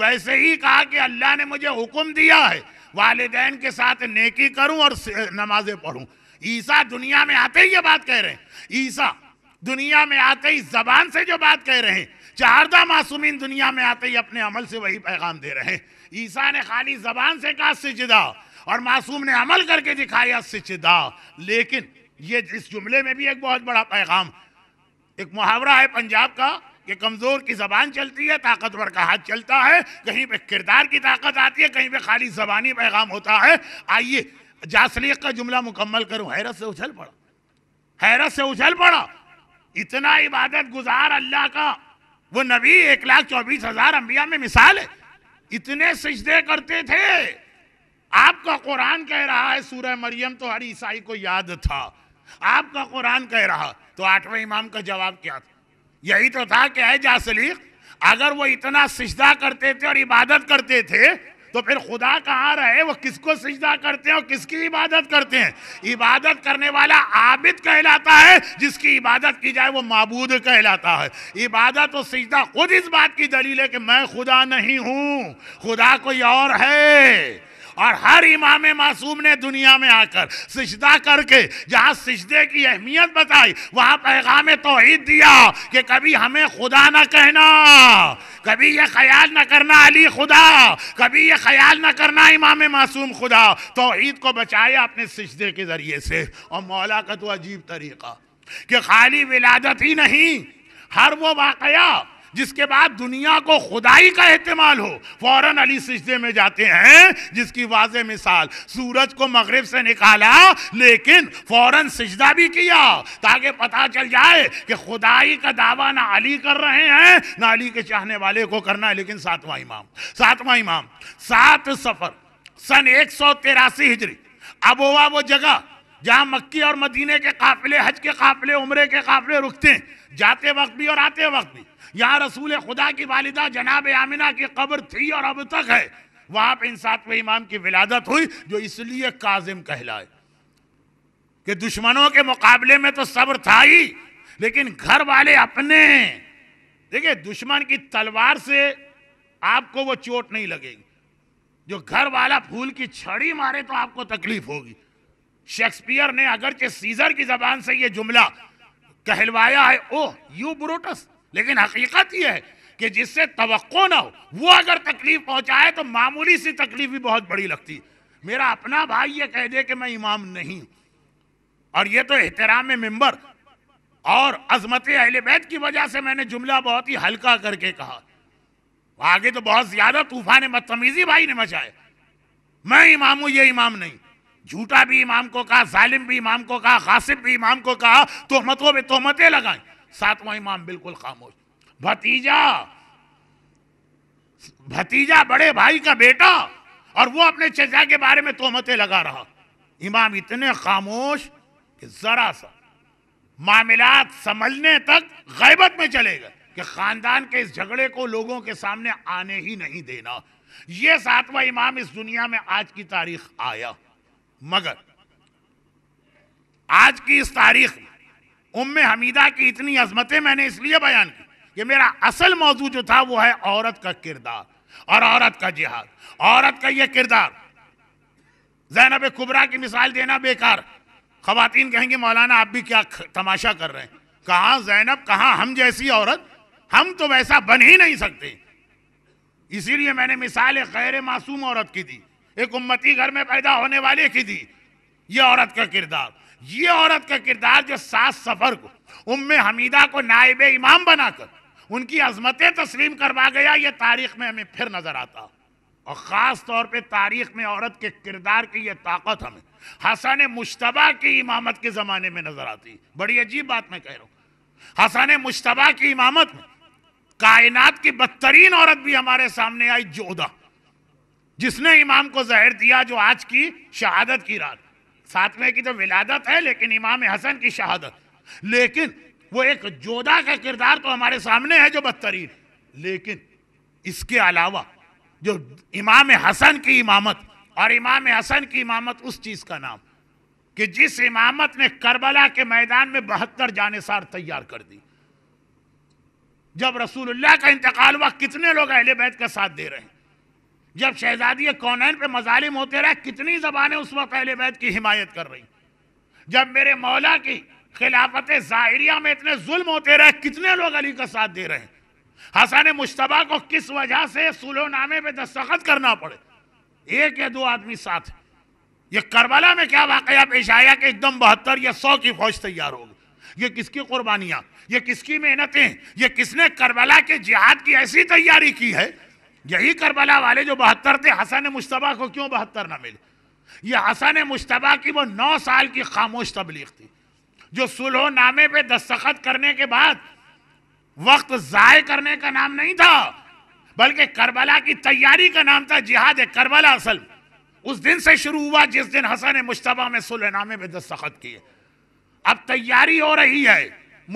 S1: वैसे ही कहा कि अल्लाह ने मुझे हुक्म दिया है वालदेन के साथ नेकी करूं और नमाजें पढ़ूं ईसा दुनिया में आते ही ये बात कह रहे हैं ईसा दुनिया में आते ही जबान से जो बात कह रहे हैं चारदा मासूमिन दुनिया में आते ही अपने अमल से वही पैगाम दे रहे हैं ईसा ने खाली जबान से कहा सिजदा और मासूम ने अमल करके दिखाया सिजदा लेकिन ये इस जुमले में भी एक बहुत बड़ा पैगाम एक मुहावरा है पंजाब का कि कमज़ोर की ज़बान चलती है ताकतवर का हाथ चलता है कहीं पे किरदार की ताकत आती है कहीं पे खाली ज़बानी पैगाम होता है आइए जासलीक का जुमला मुकम्मल करूं हैरत से उछल पड़ा हैरत से उछल पड़ा इतना इबादत गुजार अल्लाह का वो नबी एक लाख चौबीस हज़ार अंबिया में मिसाल है इतने सजदे करते थे आपका कुरान कह रहा है सूर्य मरियम तो हर ईसाई को याद था आपका कुरान कह रहा तो आठवें इमाम का जवाब क्या था यही तो था कि है जासलीक अगर वो इतना सिजदा करते थे और इबादत करते थे तो फिर खुदा कहाँ रहे वो किसको सिजदा करते हैं और किसकी इबादत करते हैं इबादत करने वाला आबिद कहलाता है जिसकी इबादत की जाए वो मबूद कहलाता है इबादत और सिजदा खुद इस बात की दलील है कि मैं खुदा नहीं हूँ खुदा कोई और है और हर इमाम मासूम ने दुनिया में आकर सिजदा करके जहाँ सिजदे की अहमियत बताई वहाँ पैगाम तोहद दिया कि कभी हमें खुदा ना कहना कभी ये ख्याल ना करना अली खुदा कभी ये ख्याल ना करना इमाम मासूम खुदा तोहहीद को बचाया अपने सिजदे के ज़रिए से और मौला का तो अजीब तरीक़ा कि खाली विलादत ही नहीं हर वो वाकया जिसके बाद दुनिया को खुदाई का अहतमाल हो फौरन अली सजदे में जाते हैं जिसकी वाज मिसाल सूरज को मगरब से निकाला लेकिन फौरन सजदा भी किया ताकि पता चल जाए कि खुदाई का दावा ना अली कर रहे हैं ना अली के चाहने वाले को करना है लेकिन सातवां इमाम सातवां इमाम सात सफर सन एक सौ तेरासी हिजरी अबोवा वो जगह जहाँ मक्की और मदीने के काफिले हज के काफिले उम्र के काफिले रुकते हैं जाते वक्त भी और आते वक्त भी यहाँ रसूल खुदा की वालिदा जनाब आमिना की कब्र थी और अब तक है वहां पर इंसातवें इमाम की विलादत हुई जो इसलिए काजिम कहलाए कि दुश्मनों के मुकाबले में तो सब्र था ही लेकिन घर वाले अपने देखिए दुश्मन की तलवार से आपको वो चोट नहीं लगेगी जो घर वाला फूल की छड़ी मारे तो आपको तकलीफ होगी शेक्सपियर ने अगरचे सीजर की जबान से ये जुमला कहलवाया है ओह यू ब्रोटस लेकिन हकीकत यह है कि जिससे तो ना हो वो अगर तकलीफ पहुंचाए तो मामूली सी तकलीफ भी बहुत बड़ी लगती है मेरा अपना भाई ये कह दे कि मैं इमाम नहीं और ये तो एहतराम मेंबर और अजमत अहल की वजह से मैंने जुमला बहुत ही हल्का करके कहा आगे तो बहुत ज्यादा तूफान बदतमीजी भाई ने मचाए मैं इमाम हूं ये इमाम नहीं झूठा भी इमाम को कहा जालिम भी इमाम को कहा खासिब भी इमाम को कहा तोहमतों में तोहमतें लगाएं सातवां इमाम बिल्कुल खामोश भतीजा भतीजा बड़े भाई का बेटा और वो अपने चचा के बारे में तोहमतें लगा रहा इमाम इतने खामोश कि जरा सा मामलात समझने तक गैबत में चले गए कि खानदान के इस झगड़े को लोगों के सामने आने ही नहीं देना यह सातवां इमाम इस दुनिया में आज की तारीख आया मगर आज की इस तारीख में उम्म हमीदा की इतनी अजमतें मैंने इसलिए बयान की कि मेरा असल मौजू जो था वो है औरत का किरदार और औरत का जिहाद औरत का यह किरदार जैनब कुबरा की मिसाल देना बेकार खवतिन कहेंगे मौलाना आप भी क्या तमाशा कर रहे हैं कहा जैनब कहा हम जैसी औरत हम तो वैसा बन ही नहीं सकते इसीलिए मैंने मिसाल गैर मासूम औरत की दी एक उम्मती घर में पैदा होने वाले की दी ये औरत का किरदार ये औरत का किरदार जो सास सफर को उम्मे हमीदा को नायब इमाम बनाकर उनकी अजमतें तस्लीम करवा गया ये तारीख में हमें फिर नजर आता और ख़ास तौर पे तारीख में औरत के किरदार की यह ताकत हमें हसन मुशतबा की इमामत के ज़माने में नज़र आती बड़ी अजीब बात मैं कह रहा हूं हसन मुशतबा की इमामत में कायनात की बदतरीन औरत भी हमारे सामने आई जोधा जिसने इमाम को जहर दिया जो आज की शहादत की रात में की तो विलादत है लेकिन इमाम हसन की शहादत लेकिन वो एक जोधा का किरदार तो हमारे सामने है जो बदतरीन लेकिन इसके अलावा जो इमाम हसन की इमामत और इमाम हसन की इमामत उस चीज़ का नाम कि जिस इमामत ने करबला के मैदान में बहत्तर जानेसार तैयार कर दी जब रसूलुल्लाह का इंतकाल हुआ कितने लोग अहले बैत का साथ दे रहे हैं जब शहजादी कौनैन पे मजालिम होते रहे कितनी जबानें उस वक्त अहल बैत की हिमायत कर रही जब मेरे मौला की खिलाफत ज़ाहरिया में इतने जुल्म होते रहे कितने लोग अली का साथ दे रहे हैं हसन मुशतबा को किस वजह से सुलोनामे पे दस्तखत करना पड़े एक या दो आदमी साथ ये करबला में क्या वाकया पेश आया कि एकदम बहत्तर या सौ की फौज तैयार होगी ये किसकी कुर्बानियां ये किसकी मेहनतें ये किसने करबला के जिहाद की ऐसी तैयारी की है यही करबला वाले जो बहत्तर थे हसन मुशतबा को क्यों बहत्तर ना मिले यह हसन मुशतबा की वो नौ साल की खामोश तबलीग थी जो सुलह नामे पे दस्तखत करने के बाद वक्त ज़ाय करने का नाम नहीं था बल्कि करबला की तैयारी का नाम था जिहाद करबला असल उस दिन से शुरू हुआ जिस दिन हसन मुशतबा में सुलहनामे पे दस्तखत किए अब तैयारी हो रही है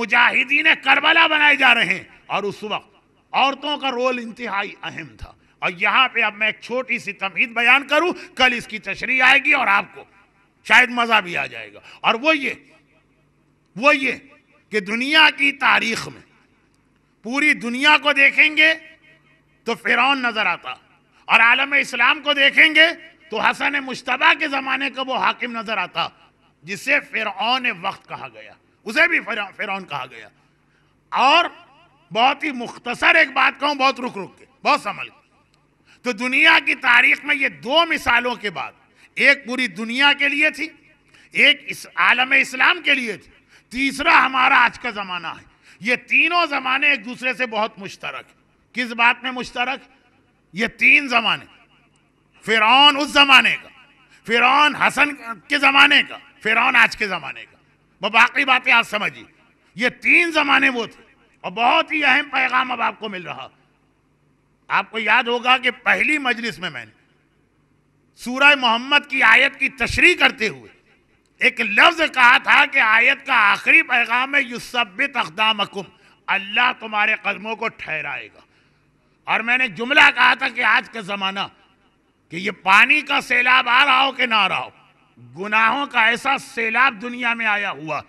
S1: मुजाहिदीन करबला बनाए जा रहे हैं और उस वक्त औरतों का रोल इंतहाई अहम था और यहां पे अब मैं एक छोटी सी तमहीद बयान करूं कल इसकी तशरी आएगी और आपको शायद मज़ा भी आ जाएगा और वो ये वो ये कि दुनिया की तारीख में पूरी दुनिया को देखेंगे तो फिरौन नज़र आता और आलम इस्लाम को देखेंगे तो हसन मुश्तबा के ज़माने का वो हाकिम नज़र आता जिसे फिरौन वक्त कहा गया उसे भी फिरौन कहा गया और बहुत ही मुख्तसर एक बात कहूं बहुत रुक रुक के बहुत संभल के तो दुनिया की तारीख में ये दो मिसालों के बाद एक पूरी दुनिया के लिए थी एक इस आलम इस्लाम के लिए थी तीसरा हमारा आज का ज़माना है ये तीनों ज़माने एक दूसरे से बहुत मुश्तरक है किस बात में मुश्तरक ये तीन ज़माने फिर उस ज़माने का फिर हसन के ज़माने का फिर आज के ज़माने का बाकी बातें आप समझिए ये तीन ज़माने वो थे और बहुत ही अहम पैगाम अब आपको मिल रहा आपको याद होगा कि पहली मजलिस में मैंने सूरह मोहम्मद की आयत की तशरी करते हुए एक लफ्ज कहा था कि आयत का आखिरी पैगाम है युसबित अकदाम अल्लाह तुम्हारे कदमों को ठहराएगा और मैंने जुमला कहा था कि आज का ज़माना कि ये पानी का सैलाब आ रहा हो कि ना आ रहा हो गुनाहों का ऐसा सैलाब दुनिया में आया हुआ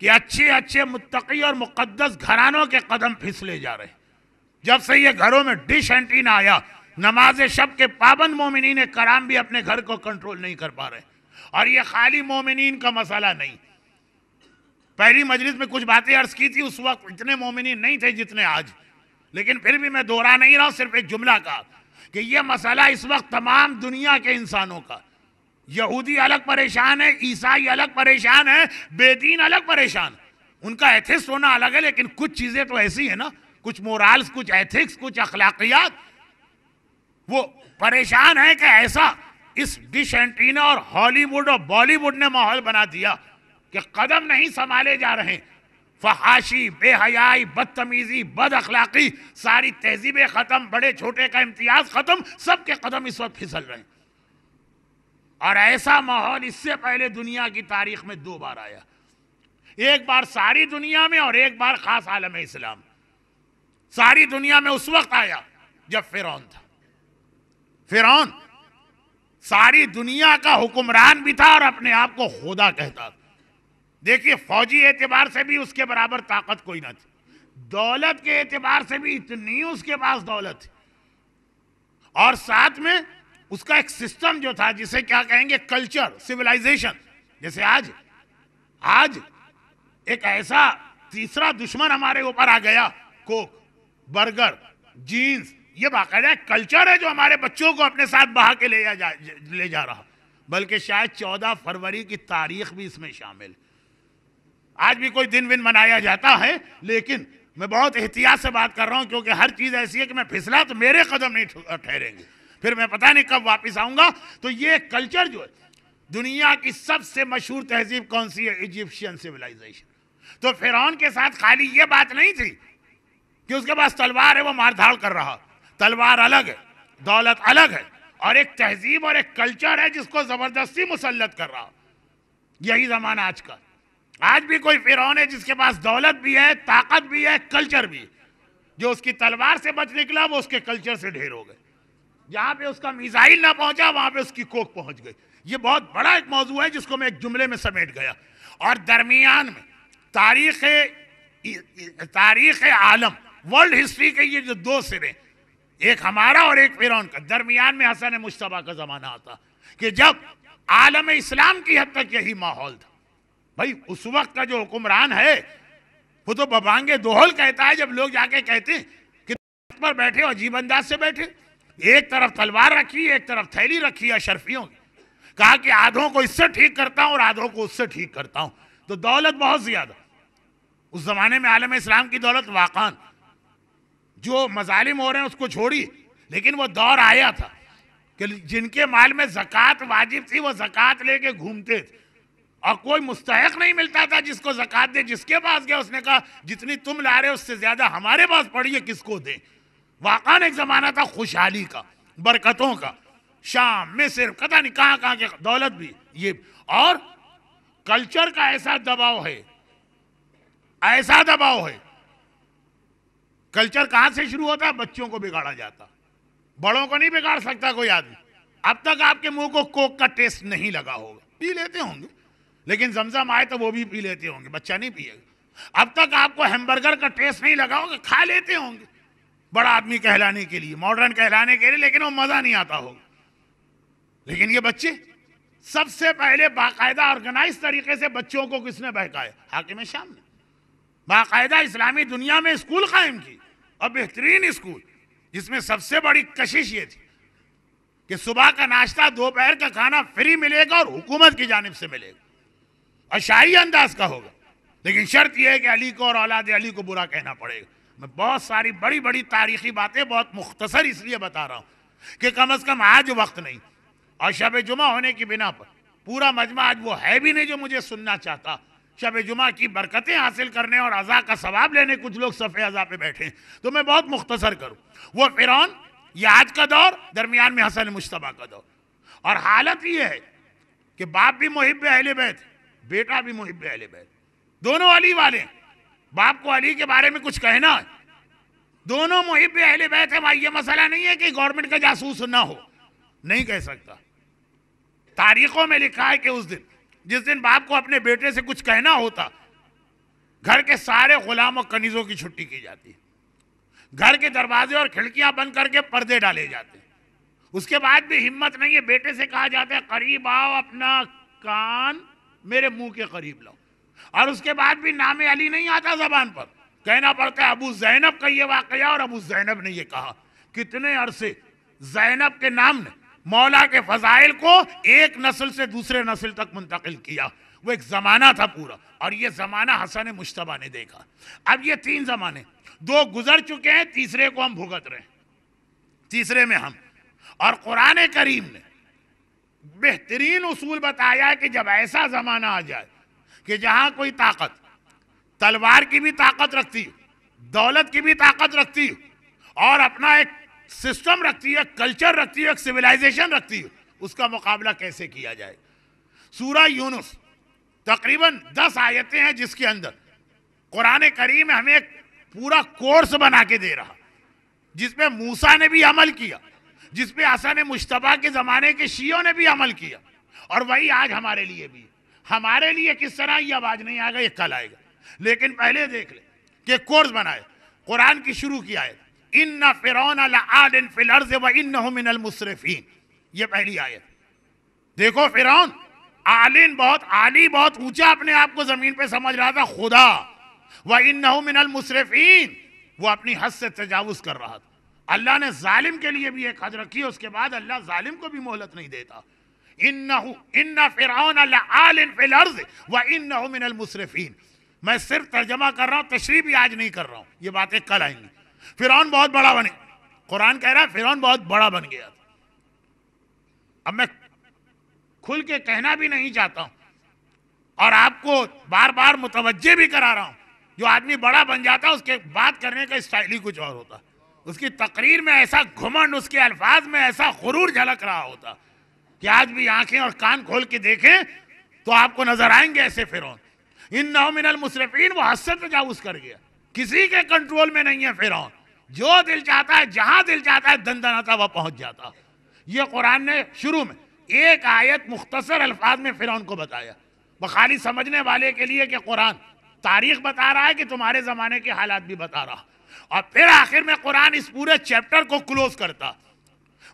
S1: कि अच्छे अच्छे मुतकी और मुकदस घरानों के कदम फिसले जा रहे जब से ये घरों में डिश एंटीना आया नमाज शब के पाबंद मोमिन कराम भी अपने घर को कंट्रोल नहीं कर पा रहे और ये खाली मोमिन का मसाला नहीं पहली मजलिस में कुछ बातें अर्ज की थी उस वक्त इतने मोमिन नहीं थे जितने आज लेकिन फिर भी मैं दोहरा नहीं रहा सिर्फ एक जुमला का कि यह मसाला इस वक्त तमाम दुनिया के इंसानों का यहूदी अलग परेशान है ईसाई अलग परेशान है बेदीन अलग परेशान उनका एथिक्स होना अलग है लेकिन कुछ चीज़ें तो ऐसी है ना कुछ मोरल्स कुछ एथिक्स कुछ अखलाकियात वो परेशान है कि ऐसा इस डिश एंटीना और हॉलीवुड और बॉलीवुड ने माहौल बना दिया कि कदम नहीं संभाले जा रहे फहाशी बेहयाई बदतमीजी बद अखलाकी सारी तहजीबें ख़त्म बड़े छोटे का इम्तियाज़ ख़त्म सबके कदम इस वक्त फिसल रहे हैं और ऐसा माहौल इससे पहले दुनिया की तारीख में दो बार आया एक बार सारी दुनिया में और एक बार खास आलम इस्लाम सारी दुनिया में उस वक्त आया जब फिर था फिर सारी दुनिया का हुक्मरान भी था और अपने आप को खुदा कहता देखिए फौजी एतबार से भी उसके बराबर ताकत कोई ना थी दौलत के एतबार से भी इतनी उसके पास दौलत थी और साथ में उसका एक सिस्टम जो था जिसे क्या कहेंगे कल्चर सिविलाइजेशन जैसे आज आज एक ऐसा तीसरा दुश्मन हमारे ऊपर आ गया कोक बर्गर जीन्स ये बाकायदा कल्चर है जो हमारे बच्चों को अपने साथ बहा के ले जा, ले जा रहा बल्कि शायद चौदह फरवरी की तारीख भी इसमें शामिल आज भी कोई दिन विन मनाया जाता है लेकिन मैं बहुत एहतियात से बात कर रहा हूं क्योंकि हर चीज़ ऐसी है कि मैं फिसला तो मेरे कदम नहीं ठहरेंगे फिर मैं पता नहीं कब वापस आऊंगा तो ये कल्चर जो है दुनिया की सबसे मशहूर तहजीब कौन सी है इजिप्शियन सिविलाइजेशन तो फिर के साथ खाली ये बात नहीं थी कि उसके पास तलवार है वो मारधाड़ कर रहा तलवार अलग है दौलत अलग है और एक तहजीब और एक कल्चर है जिसको जबरदस्ती मुसलत कर रहा यही जमाना आज का आज भी कोई फिरौन है जिसके पास दौलत भी है ताकत भी है कल्चर भी जो उसकी तलवार से बच निकला वो उसके कल्चर से ढेर हो गए जहां पे उसका मिसाइल ना पहुंचा वहां पे उसकी कोक पहुंच गई ये बहुत बड़ा एक मौजू है जिसको मैं एक जुमले में समेट गया और दरमियान में तारीख तारीख आलम वर्ल्ड हिस्ट्री के ये जो दो सिरे एक हमारा और एक फिर का दरमियान में हसन मुश्तबा का ज़माना आता कि जब आलम इस्लाम की हद तक यही माहौल था भाई उस वक्त का जो हुक्मरान है वो तो बबांगे दोहल कहता है जब लोग जाके कहते हैं कि पर बैठे और अजीब अंदाज से बैठे एक तरफ तलवार रखी एक तरफ थैली रखी अशरफियों की कहा कि आधों को इससे ठीक करता हूँ और आधों को उससे ठीक करता हूँ तो दौलत बहुत ज़्यादा उस ज़माने में आलम इस्लाम की दौलत वाकान जो मजालिम हो रहे हैं उसको छोड़ी लेकिन वो दौर आया था कि जिनके माल में जक़ात वाजिब थी वो जक़ात लेके घूमते थे और कोई मुस्तक नहीं मिलता था जिसको ज़क़़त दे जिसके पास गया उसने कहा जितनी तुम ला रहे हो उससे ज़्यादा हमारे पास पड़ी है किसको दें वाकान एक ज़माना था खुशहाली का बरकतों का शाम में सिर्फ पता नहीं कहां कहां के दौलत भी ये और कल्चर का ऐसा दबाव है ऐसा दबाव है कल्चर कहां से शुरू होता है बच्चों को बिगाड़ा जाता बड़ों को नहीं बिगाड़ सकता कोई आदमी अब तक आपके मुंह को कोक का टेस्ट नहीं लगा होगा पी लेते होंगे लेकिन जमजम आए तो वो भी पी लेते होंगे बच्चा नहीं पिएगा अब तक आपको हैमबर्गर का टेस्ट नहीं लगा होगा खा लेते होंगे बड़ा आदमी कहलाने के लिए मॉडर्न कहलाने के लिए लेकिन वो मज़ा नहीं आता हो लेकिन ये बच्चे सबसे पहले बाकायदा ऑर्गेनाइज तरीके से बच्चों को किसने बहकाया हाकिम शाम ने बाकायदा इस्लामी दुनिया में स्कूल कायम की और बेहतरीन स्कूल जिसमें सबसे बड़ी कशिश ये थी कि सुबह का नाश्ता दोपहर का खाना फ्री मिलेगा और हुकूमत की जानब से मिलेगा और शाही अंदाज का होगा लेकिन शर्त यह है कि अली को और औलाद अली को बुरा कहना पड़ेगा मैं बहुत सारी बड़ी बड़ी तारीखी बातें बहुत मुख्तसर इसलिए बता रहा हूँ कि कम अज़ कम आज वक्त नहीं और शब जुमा होने की बिना पर पूरा मजमा आज वो है भी नहीं जो मुझे सुनना चाहता शब जुमा की बरकतें हासिल करने और अज़ा का सवाब लेने कुछ लोग सफ़े अज़ा पे बैठे तो मैं बहुत मुख्तसर करूँ वो फिर ये आज का दौर दरमियान में हसन मुशतबा का दौर और हालत ये है कि बाप भी मुहिब अहल बैत बेटा भी मुहिब अहल बैत दोनों अली वाले हैं बाप को अली के बारे में कुछ कहना दोनों मुहिब अहले बैत है भाई ये मसला नहीं है कि गवर्नमेंट का जासूस ना हो नहीं कह सकता तारीखों में लिखा है कि उस दिन जिस दिन बाप को अपने बेटे से कुछ कहना होता घर के सारे गुलाम और कनीजों की छुट्टी की जाती घर के दरवाजे और खिड़कियां बंद करके पर्दे डाले जाते उसके बाद भी हिम्मत नहीं है बेटे से कहा जाता है करीब आओ अपना कान मेरे मुंह के करीब लाओ और उसके बाद भी नाम अली नहीं आता जबान पर कहना पड़ता है अबू जैनब का ये वाक और अबू जैनब ने ये कहा कितने अरसे जैनब के नाम ने मौला के फजाइल को एक नस्ल से दूसरे नस्ल तक मुंतकिल किया वो एक ज़माना था पूरा और ये ज़माना हसन मुशतबा ने देखा अब ये तीन ज़माने दो गुजर चुके हैं तीसरे को हम भुगत रहे हैं तीसरे में हम और क़ुरान करीम ने बेहतरीन उसूल बताया कि जब ऐसा ज़माना आ जाए कि जहां कोई ताकत तलवार की भी ताकत रखती है दौलत की भी ताकत रखती है और अपना एक सिस्टम रखती है कल्चर रखती है एक सिविलाइजेशन रखती है उसका मुकाबला कैसे किया जाए सूरा यूनुस तकरीबन दस आयतें हैं जिसके अंदर कुरान करीम हमें एक पूरा कोर्स बना के दे रहा जिसमें मूसा ने भी अमल किया जिसपे आसान मुशतबा के ज़माने के शियों ने भी अमल किया और वही आज हमारे लिए भी हमारे लिए किस तरह ये आवाज़ नहीं आएगा ये कल आएगा लेकिन पहले देख ले कि कोर्स बनाए कुरान की शुरू किया है इन न फिलर्ज व इन मिनल मुसरफिन ये पहली आयत देखो फिर आलिन बहुत आली बहुत ऊंचा अपने आप को ज़मीन पे समझ रहा था खुदा व इन मिनल मुसरफिन वो अपनी हद से तजावज़ कर रहा था अल्लाह ने जालिम के लिए भी एक हद रखी उसके बाद अल्लाह जालिम को भी मोहलत नहीं देता इन्नहु इन्ना फिरौन आलिन फिल अर्ज व इन्नहु मिनल मुसरफिन मैं सिर्फ तर्जमा कर रहा हूं तशरी भी आज नहीं कर रहा हूं ये बातें कल आएंगी फिरौन बहुत बड़ा बने कुरान कह रहा है फिरौन बहुत बड़ा बन गया अब मैं खुल के कहना भी नहीं चाहता हूं और आपको बार बार मुतवजह भी करा रहा हूं जो आदमी बड़ा बन जाता है उसके बात करने का स्टाइल ही कुछ और होता उसकी तकरीर में ऐसा घुमंड उसके अल्फाज में ऐसा गुरूर झलक रहा होता कि आज भी आंखें और कान खोल के देखें तो आपको नजर आएंगे ऐसे फिरौन इन नौ मुशरफिन मुसरफिन वो हद से कर गया किसी के कंट्रोल में नहीं है फिरौन जो दिल चाहता है जहां दिल चाहता है आता वह पहुंच जाता ये कुरान ने शुरू में एक आयत मुख्तसर अल्फाज में फिरौन को बताया बखाली समझने वाले के लिए कि कुरान तारीख बता रहा है कि तुम्हारे ज़माने के हालात भी बता रहा और फिर आखिर में कुरान इस पूरे चैप्टर को क्लोज करता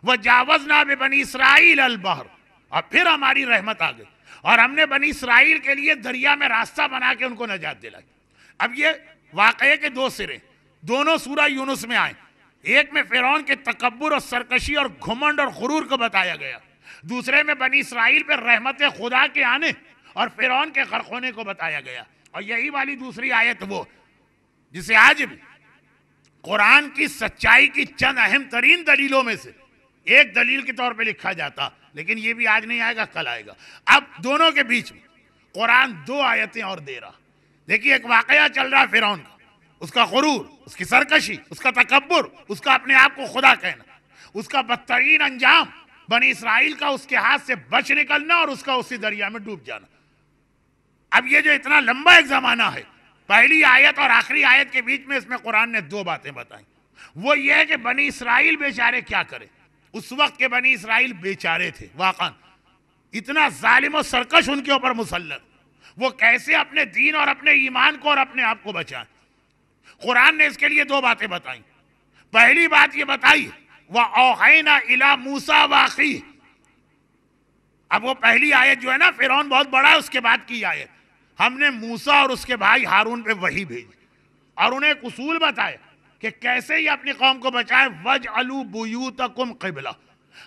S1: वह जावजना बे बनी इसराइल अलबहर और फिर हमारी रहमत आ गई और हमने बनी इसराइल के लिए दरिया में रास्ता बना के उनको नजात दिलाई अब ये वाक़े के दो सिरे दोनों सूरा यूनुस में आए एक में फिरौन के तकबर और सरकशी और घुमंड और गुरूर को बताया गया दूसरे में बनी इसराइल पर रहमत खुदा के आने और फिरौन के खरखोने को बताया गया और यही वाली दूसरी आयत वो जिसे आज भी कुरान की सच्चाई की चंद अहम तरीन दलीलों में से एक दलील के तौर पे लिखा जाता लेकिन ये भी आज नहीं आएगा कल आएगा अब दोनों के बीच में कुरान दो आयतें और दे रहा देखिए एक वाकया चल रहा फिर का उसका गुरूर उसकी सरकशी उसका तकबर उसका अपने आप को खुदा कहना उसका बदतरीन अंजाम बनी इसराइल का उसके हाथ से बच निकलना और उसका उसी दरिया में डूब जाना अब ये जो इतना लंबा एक जमाना है पहली आयत और आखिरी आयत के बीच में इसमें कुरान ने दो बातें बताई वो ये है कि बनी इसराइल बेचारे क्या करें उस वक्त के बनी इसराइल बेचारे थे वाकन इतना जालिम और सरकश उनके ऊपर मुसलत वो कैसे अपने दीन और अपने ईमान को और अपने आप को बचाए कुरान ने इसके लिए दो बातें बताई पहली बात ये बताई वह ओहैना इला मूसा वाखी अब वो पहली आयत जो है ना फिर बहुत बड़ा है उसके बाद की आयत हमने मूसा और उसके भाई हारून पे वही भेजी और उन्हें एक उसूल बताया कि कैसे ही अपनी कौम को बचाए वज अलू तक किबला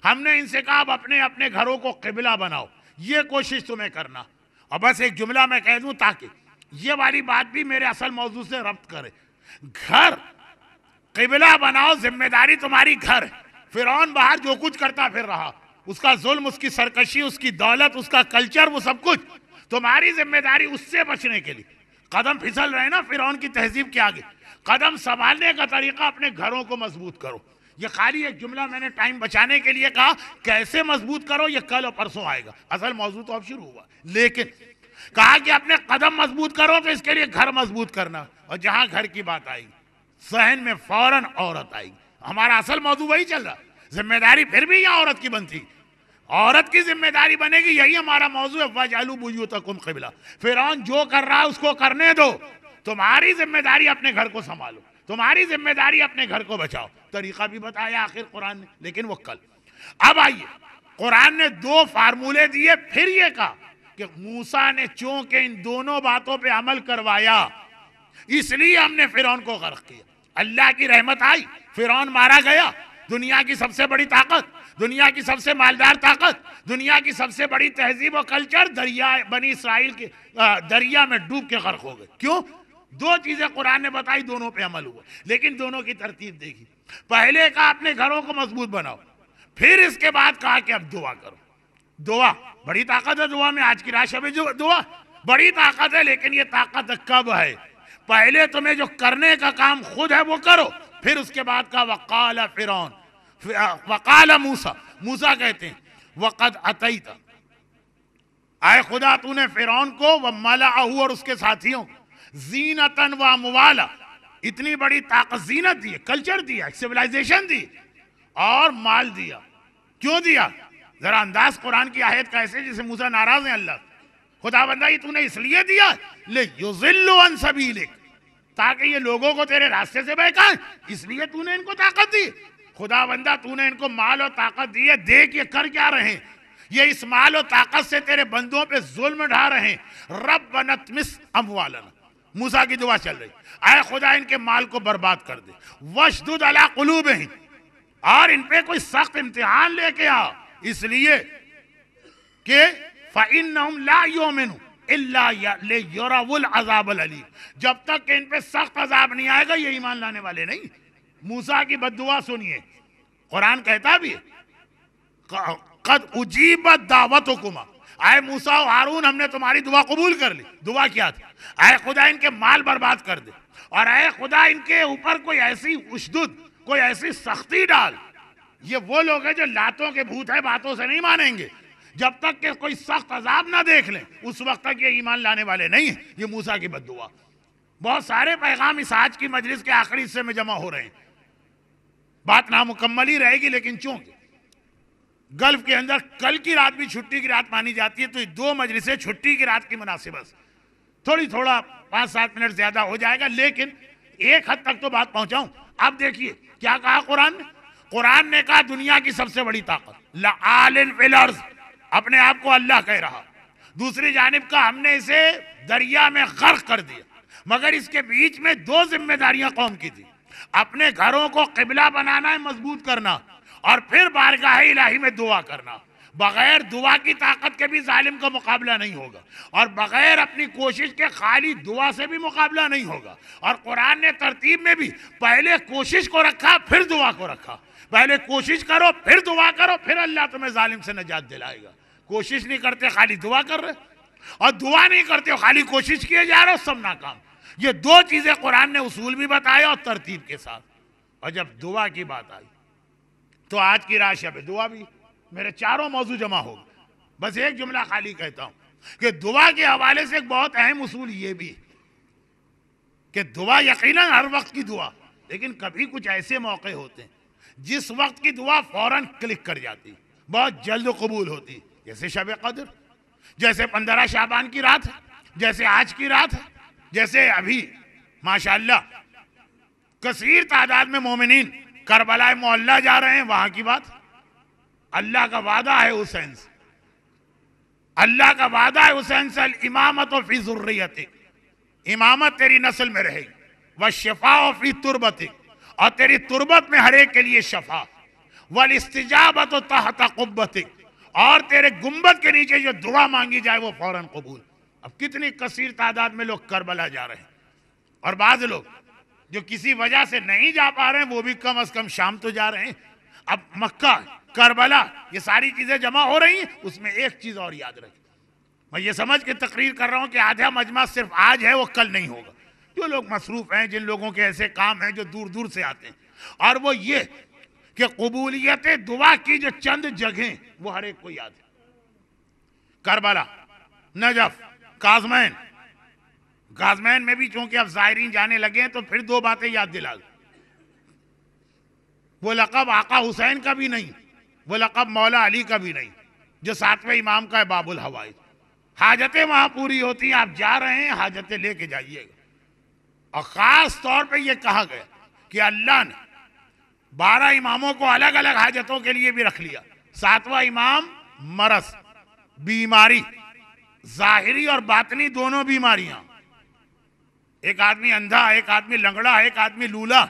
S1: हमने इनसे कहा अब अपने अपने घरों को किबला बनाओ ये कोशिश तुम्हें करना और बस एक जुमला मैं कह दूं ताकि ये वाली बात भी मेरे असल मौजूद से रब्त करे घर किबला बनाओ जिम्मेदारी तुम्हारी घर फिर बाहर जो कुछ करता फिर रहा उसका जुल्म उसकी सरकशी उसकी दौलत उसका कल्चर वो सब कुछ तुम्हारी जिम्मेदारी उससे बचने के लिए कदम फिसल रहे ना फिर की तहजीब के आगे कदम संभालने का तरीका अपने घरों को मजबूत करो ये खाली एक जुमला मैंने टाइम बचाने के लिए कहा कैसे मजबूत करो ये कल और परसों आएगा असल मौजूद तो अब शुरू हुआ लेकिन कहा कि अपने कदम मजबूत करो तो इसके लिए घर मजबूत करना और जहां घर की बात आई सहन में फौरन औरत आएगी हमारा असल मौजूद वही चल रहा जिम्मेदारी फिर भी यहाँ औरत की बनती औरत की जिम्मेदारी बनेगी यही हमारा मौजूद है वजालू बुजू तक फिर जो कर रहा है उसको करने दो तुम्हारी जिम्मेदारी अपने घर को संभालो तुम्हारी जिम्मेदारी अपने घर को बचाओ तरीका भी बताया आखिर कुरान ने लेकिन वो कल अब आइए कुरान ने दो फार्मूले दिए फिर ये कहा कि मूसा ने चूंकि इन दोनों बातों पे अमल करवाया इसलिए हमने फिर को गर्क किया अल्लाह की रहमत आई फिर मारा गया दुनिया की सबसे बड़ी ताकत दुनिया की सबसे मालदार ताकत दुनिया की सबसे बड़ी तहजीब और कल्चर दरिया बनी इसराइल के दरिया में डूब के गर्क हो गए क्यों दो चीजें कुरान ने बताई दोनों पे अमल हुआ लेकिन दोनों की तरतीब देखी पहले कहा अपने घरों को मजबूत बनाओ फिर इसके बाद कहा कि अब दुआ करो दुआ बड़ी ताकत है दुआ में आज की राशि में दुआ बड़ी ताकत है लेकिन ये ताकत कब है पहले तुम्हें जो करने का काम खुद है वो करो फिर उसके बाद कहा वकाल फिर वकाल मूसा मूसा कहते हैं वक़द अतई था आए खुदा तूने फिरौन को व मला और उसके साथियों को जीनतन व मुवाला इतनी बड़ी ताकत जीनत दी कल्चर दिया सिविलाइजेशन दी और माल दिया क्यों दिया जरा अंदाज कुरान की आयत का ऐसे जिसे मूसा नाराज है अल्लाह खुदा बंदा ये तूने इसलिए दिया ले युजिल्लुन सबीलिक ताकि ये लोगों को तेरे रास्ते से बहका इसलिए तूने इनको ताकत दी खुदा बंदा तूने इनको माल और ताकत दी है देख ये कर क्या रहे ये इस माल और ताकत से तेरे बंदों पे जुल्म ढा रहे हैं रब मिस अमवालन मूसा की दुआ चल रही आए खुदा इनके माल को बर्बाद कर दे वशदूद अला है और इन पे कोई सख्त इम्तिहान लेके आओ इसलिए कि ला अली जब तक इन पे सख्त अजाब नहीं आएगा ये ईमान लाने वाले नहीं मूसा की बदुआ सुनिए कुरान कहता भी कद उजीबत दावत हुकुमा आए मूसा हारून हमने तुम्हारी दुआ कबूल कर ली दुआ क्या थी आए खुदा इनके माल बर्बाद कर दे और आए खुदा इनके ऊपर कोई ऐसी उशदुद कोई ऐसी सख्ती डाल ये वो लोग हैं जो लातों के भूत है बातों से नहीं मानेंगे जब तक के कोई सख्त अजाब ना देख लें उस वक्त तक ये ईमान लाने वाले नहीं है ये मूसा की बदुआ बहुत सारे पैगाम इस आज की मजलिस के आखिरी हिस्से में जमा हो रहे हैं बात नामुकम्मल ही रहेगी लेकिन चूंकि गल्फ के अंदर कल की रात भी छुट्टी की रात मानी जाती है तो ये दो मजलिस छुट्टी की रात की मुनासिबत थोड़ी थोड़ा पांच सात मिनट ज़्यादा हो जाएगा लेकिन एक हद तक तो बात पहुंचाऊं अब देखिए क्या कहा कुरान ने कुरान ने कहा दुनिया की सबसे बड़ी ताकत अपने आप को अल्लाह कह रहा दूसरी जानब का हमने इसे दरिया में गर्क कर दिया मगर इसके बीच में दो जिम्मेदारियां कौम की थी अपने घरों को किबला बनाना है मजबूत करना और फिर बारगाह इलाही में दुआ करना बगैर दुआ की ताकत के भी जालिम का मुकाबला नहीं होगा और बगैर अपनी कोशिश के खाली दुआ से भी मुकाबला नहीं होगा और कुरान ने तरतीब में भी पहले कोशिश को रखा फिर दुआ को रखा पहले कोशिश करो फिर दुआ करो फिर अल्लाह तुम्हें जालिम से नजात दिलाएगा कोशिश नहीं करते खाली दुआ कर रहे और दुआ नहीं करते हो खाली कोशिश किए जा रहे हो सब नाकाम ये दो चीज़ें कुरान ने उसूल भी बताया और तरतीब के साथ और जब दुआ की बात आई तो आज की रात शब दुआ भी मेरे चारों मौजू जमा हो बस एक जुमला खाली कहता हूं कि दुआ के हवाले से एक बहुत अहम उसूल ये भी कि दुआ यकीन हर वक्त की दुआ लेकिन कभी कुछ ऐसे मौके होते हैं जिस वक्त की दुआ फौरन क्लिक कर जाती बहुत जल्द कबूल होती जैसे शब कदर जैसे पंद्रह शाबान की रात जैसे आज की रात जैसे अभी माशाल्लाह कसीर तादाद में मोमिन करबलाए मोहल्ला जा रहे हैं वहां की बात अल्लाह का वादा है हुसैन से अल्लाह का वादा है हुसैन से इमामत और फी जरूरीत इमामत तेरी नस्ल में रहेगी वह शफा और फी तुरबत और तेरी तुरबत में हरेक के लिए शफा वल इस्तजाबत और तहता कुब्बत और तेरे गुम्बद के नीचे जो दुआ मांगी जाए वो फौरन कबूल अब कितनी कसीर तादाद में लोग करबला जा रहे हैं और बाद लोग जो किसी वजह से नहीं जा पा रहे हैं वो भी कम अज कम शाम तो जा रहे हैं अब मक्का करबला ये सारी चीजें जमा हो रही है उसमें एक चीज और याद रखें मैं ये समझ के तकरीर कर रहा हूँ कि आधा मजमा सिर्फ आज है वो कल नहीं होगा जो लोग मसरूफ हैं जिन लोगों के ऐसे काम हैं जो दूर दूर से आते हैं और वो ये कि कबूलियत दुआ की जो चंद जगह वो हर एक को याद है करबला नजफ काजमैन गाजमैन में भी चूंकि अब जायरीन जाने लगे हैं तो फिर दो बातें याद दिला दो वो लकब आका हुसैन का भी नहीं वो लकब मौला अली का भी नहीं जो सातवें इमाम का है बाबुल हवाई हाजतें वहां पूरी होती हैं आप जा रहे हैं हाजतें लेके जाइएगा और ख़ास तौर पे ये कहा गया कि अल्लाह ने बारह इमामों को अलग अलग हाजतों के लिए भी रख लिया सातवा इमाम मरस बीमारी जाहिरी और बातनी दोनों बीमारियां एक आदमी अंधा एक आदमी लंगड़ा एक आदमी लूला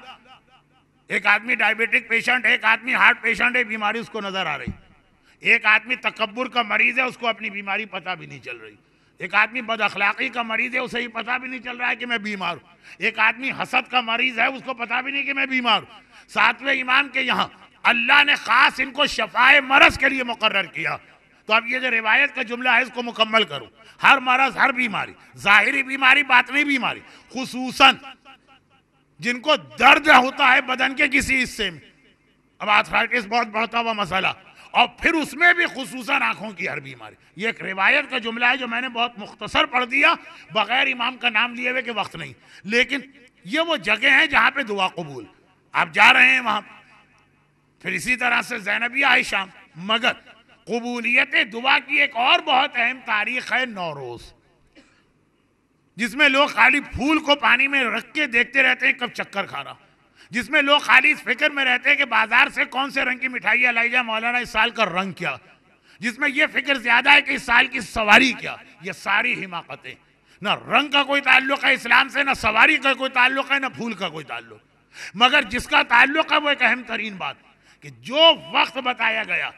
S1: एक आदमी डायबिटिक पेशेंट एक आदमी हार्ट पेशेंट है बीमारी उसको नजर आ रही एक आदमी तकबर का मरीज है उसको अपनी बीमारी पता भी नहीं चल रही एक आदमी बद अखलाकी का मरीज है उसे ही पता भी नहीं चल रहा है कि मैं बीमार हूँ एक आदमी हसद का मरीज है उसको पता भी नहीं कि मैं बीमार हूँ सातवें ईमान के यहाँ अल्लाह ने खास इनको शफाए मरस के लिए मुकर किया तो अब ये जो रिवायत का जुमला है इसको मुकम्मल करो हर मरज हर बीमारी ज़ाहरी बीमारी बातवी बीमारी खसूस जिनको दर्द होता है बदन के किसी हिस्से में अब आर्थराइटिस बहुत बढ़ता हुआ मसला और फिर उसमें भी खसूस आंखों की हर बीमारी ये एक रिवायत का जुमला है जो मैंने बहुत मुख्तसर पढ़ दिया बग़ैर इमाम का नाम लिए हुए कि वक्त नहीं लेकिन ये वो जगह है जहां पर दुआ कबूल आप जा रहे हैं वहां फिर इसी तरह से जैनबिया है शाम मगर कबूलियत दुआ की एक और बहुत अहम तारीख है नौरोज़ जिसमें लोग खाली फूल को पानी में रख के देखते रहते हैं कब चक्कर खा रहा जिसमें लोग खाली इस फिक्र में रहते हैं कि बाजार से कौन से रंग की मिठाइयाँ लाई जाए मौलाना इस साल का रंग क्या जिसमें यह फिक्र ज्यादा है कि इस साल की सवारी क्या ये सारी हिमाकतें ना रंग का कोई ताल्लुक है इस्लाम से ना सवारी का कोई ताल्लुक है ना फूल का कोई ताल्लुक मगर जिसका ताल्लुक है वो एक अहम तरीन बात कि जो वक्त बताया गया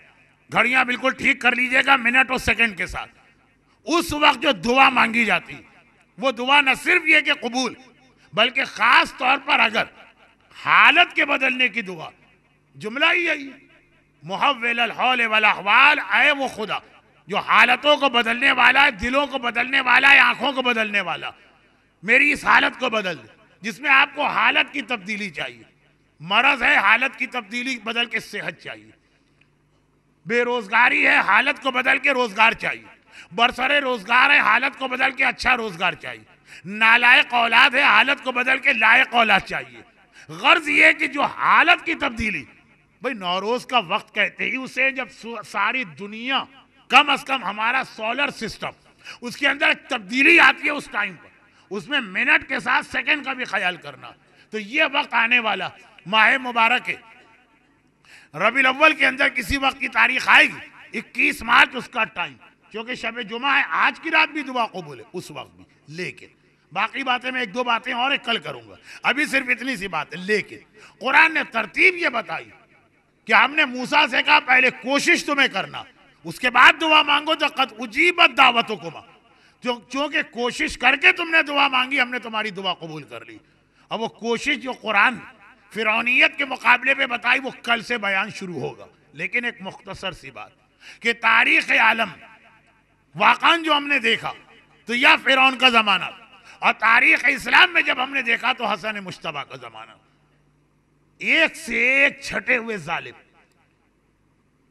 S1: घड़ियां बिल्कुल ठीक कर लीजिएगा मिनट और सेकंड के साथ उस वक्त जो दुआ मांगी जाती वो दुआ न सिर्फ ये कि कबूल बल्कि ख़ास तौर पर अगर हालत के बदलने की दुआ जुमला ही यही मुहवल वाल आए वो खुदा जो हालतों को बदलने वाला है दिलों को बदलने वाला है आंखों को बदलने वाला मेरी इस हालत को बदल जिसमें आपको हालत की तब्दीली चाहिए मरज है हालत की तब्दीली बदल के सेहत चाहिए बेरोजगारी है हालत को बदल के रोजगार चाहिए बरसरे रोजगार है हालत को बदल के अच्छा रोजगार चाहिए नालायक औलाद है हालत को बदल के लायक औलाद चाहिए गर्ज ये कि जो हालत की तब्दीली भाई नौरोज का वक्त कहते ही उसे जब सारी दुनिया कम अज कम हमारा सोलर सिस्टम उसके अंदर तब्दीली आती है उस टाइम पर उसमें मिनट के साथ सेकंड का भी ख्याल करना तो ये वक्त आने वाला माह मुबारक है रबी अव्वल के अंदर किसी वक्त की तारीख आएगी इक्कीस मार्च उसका टाइम क्योंकि शब जुमा है आज की रात भी दुआ को बोले उस वक्त भी लेकिन बाकी बातें मैं एक दो बातें और एक कल करूंगा अभी सिर्फ इतनी सी बात है लेकिन कुरान ने तरतीब ये बताई कि हमने मूसा से कहा पहले कोशिश तुम्हें करना उसके बाद दुआ मांगो तो कद उजीबत दावतों को मांग क्योंकि कोशिश करके तुमने दुआ मांगी हमने तुम्हारी दुआ कबूल कर ली अब वो कोशिश जो कुरान फिरौनीत के मुकाबले में बताई वो कल से बयान शुरू होगा लेकिन एक मुख्तसर सी बात कि तारीख आलम वाकान जो हमने देखा तो यह फिरौन का ज़माना और तारीख इस्लाम में जब हमने देखा तो हसन मुश्तबा का ज़माना एक से एक छठे हुए जालिम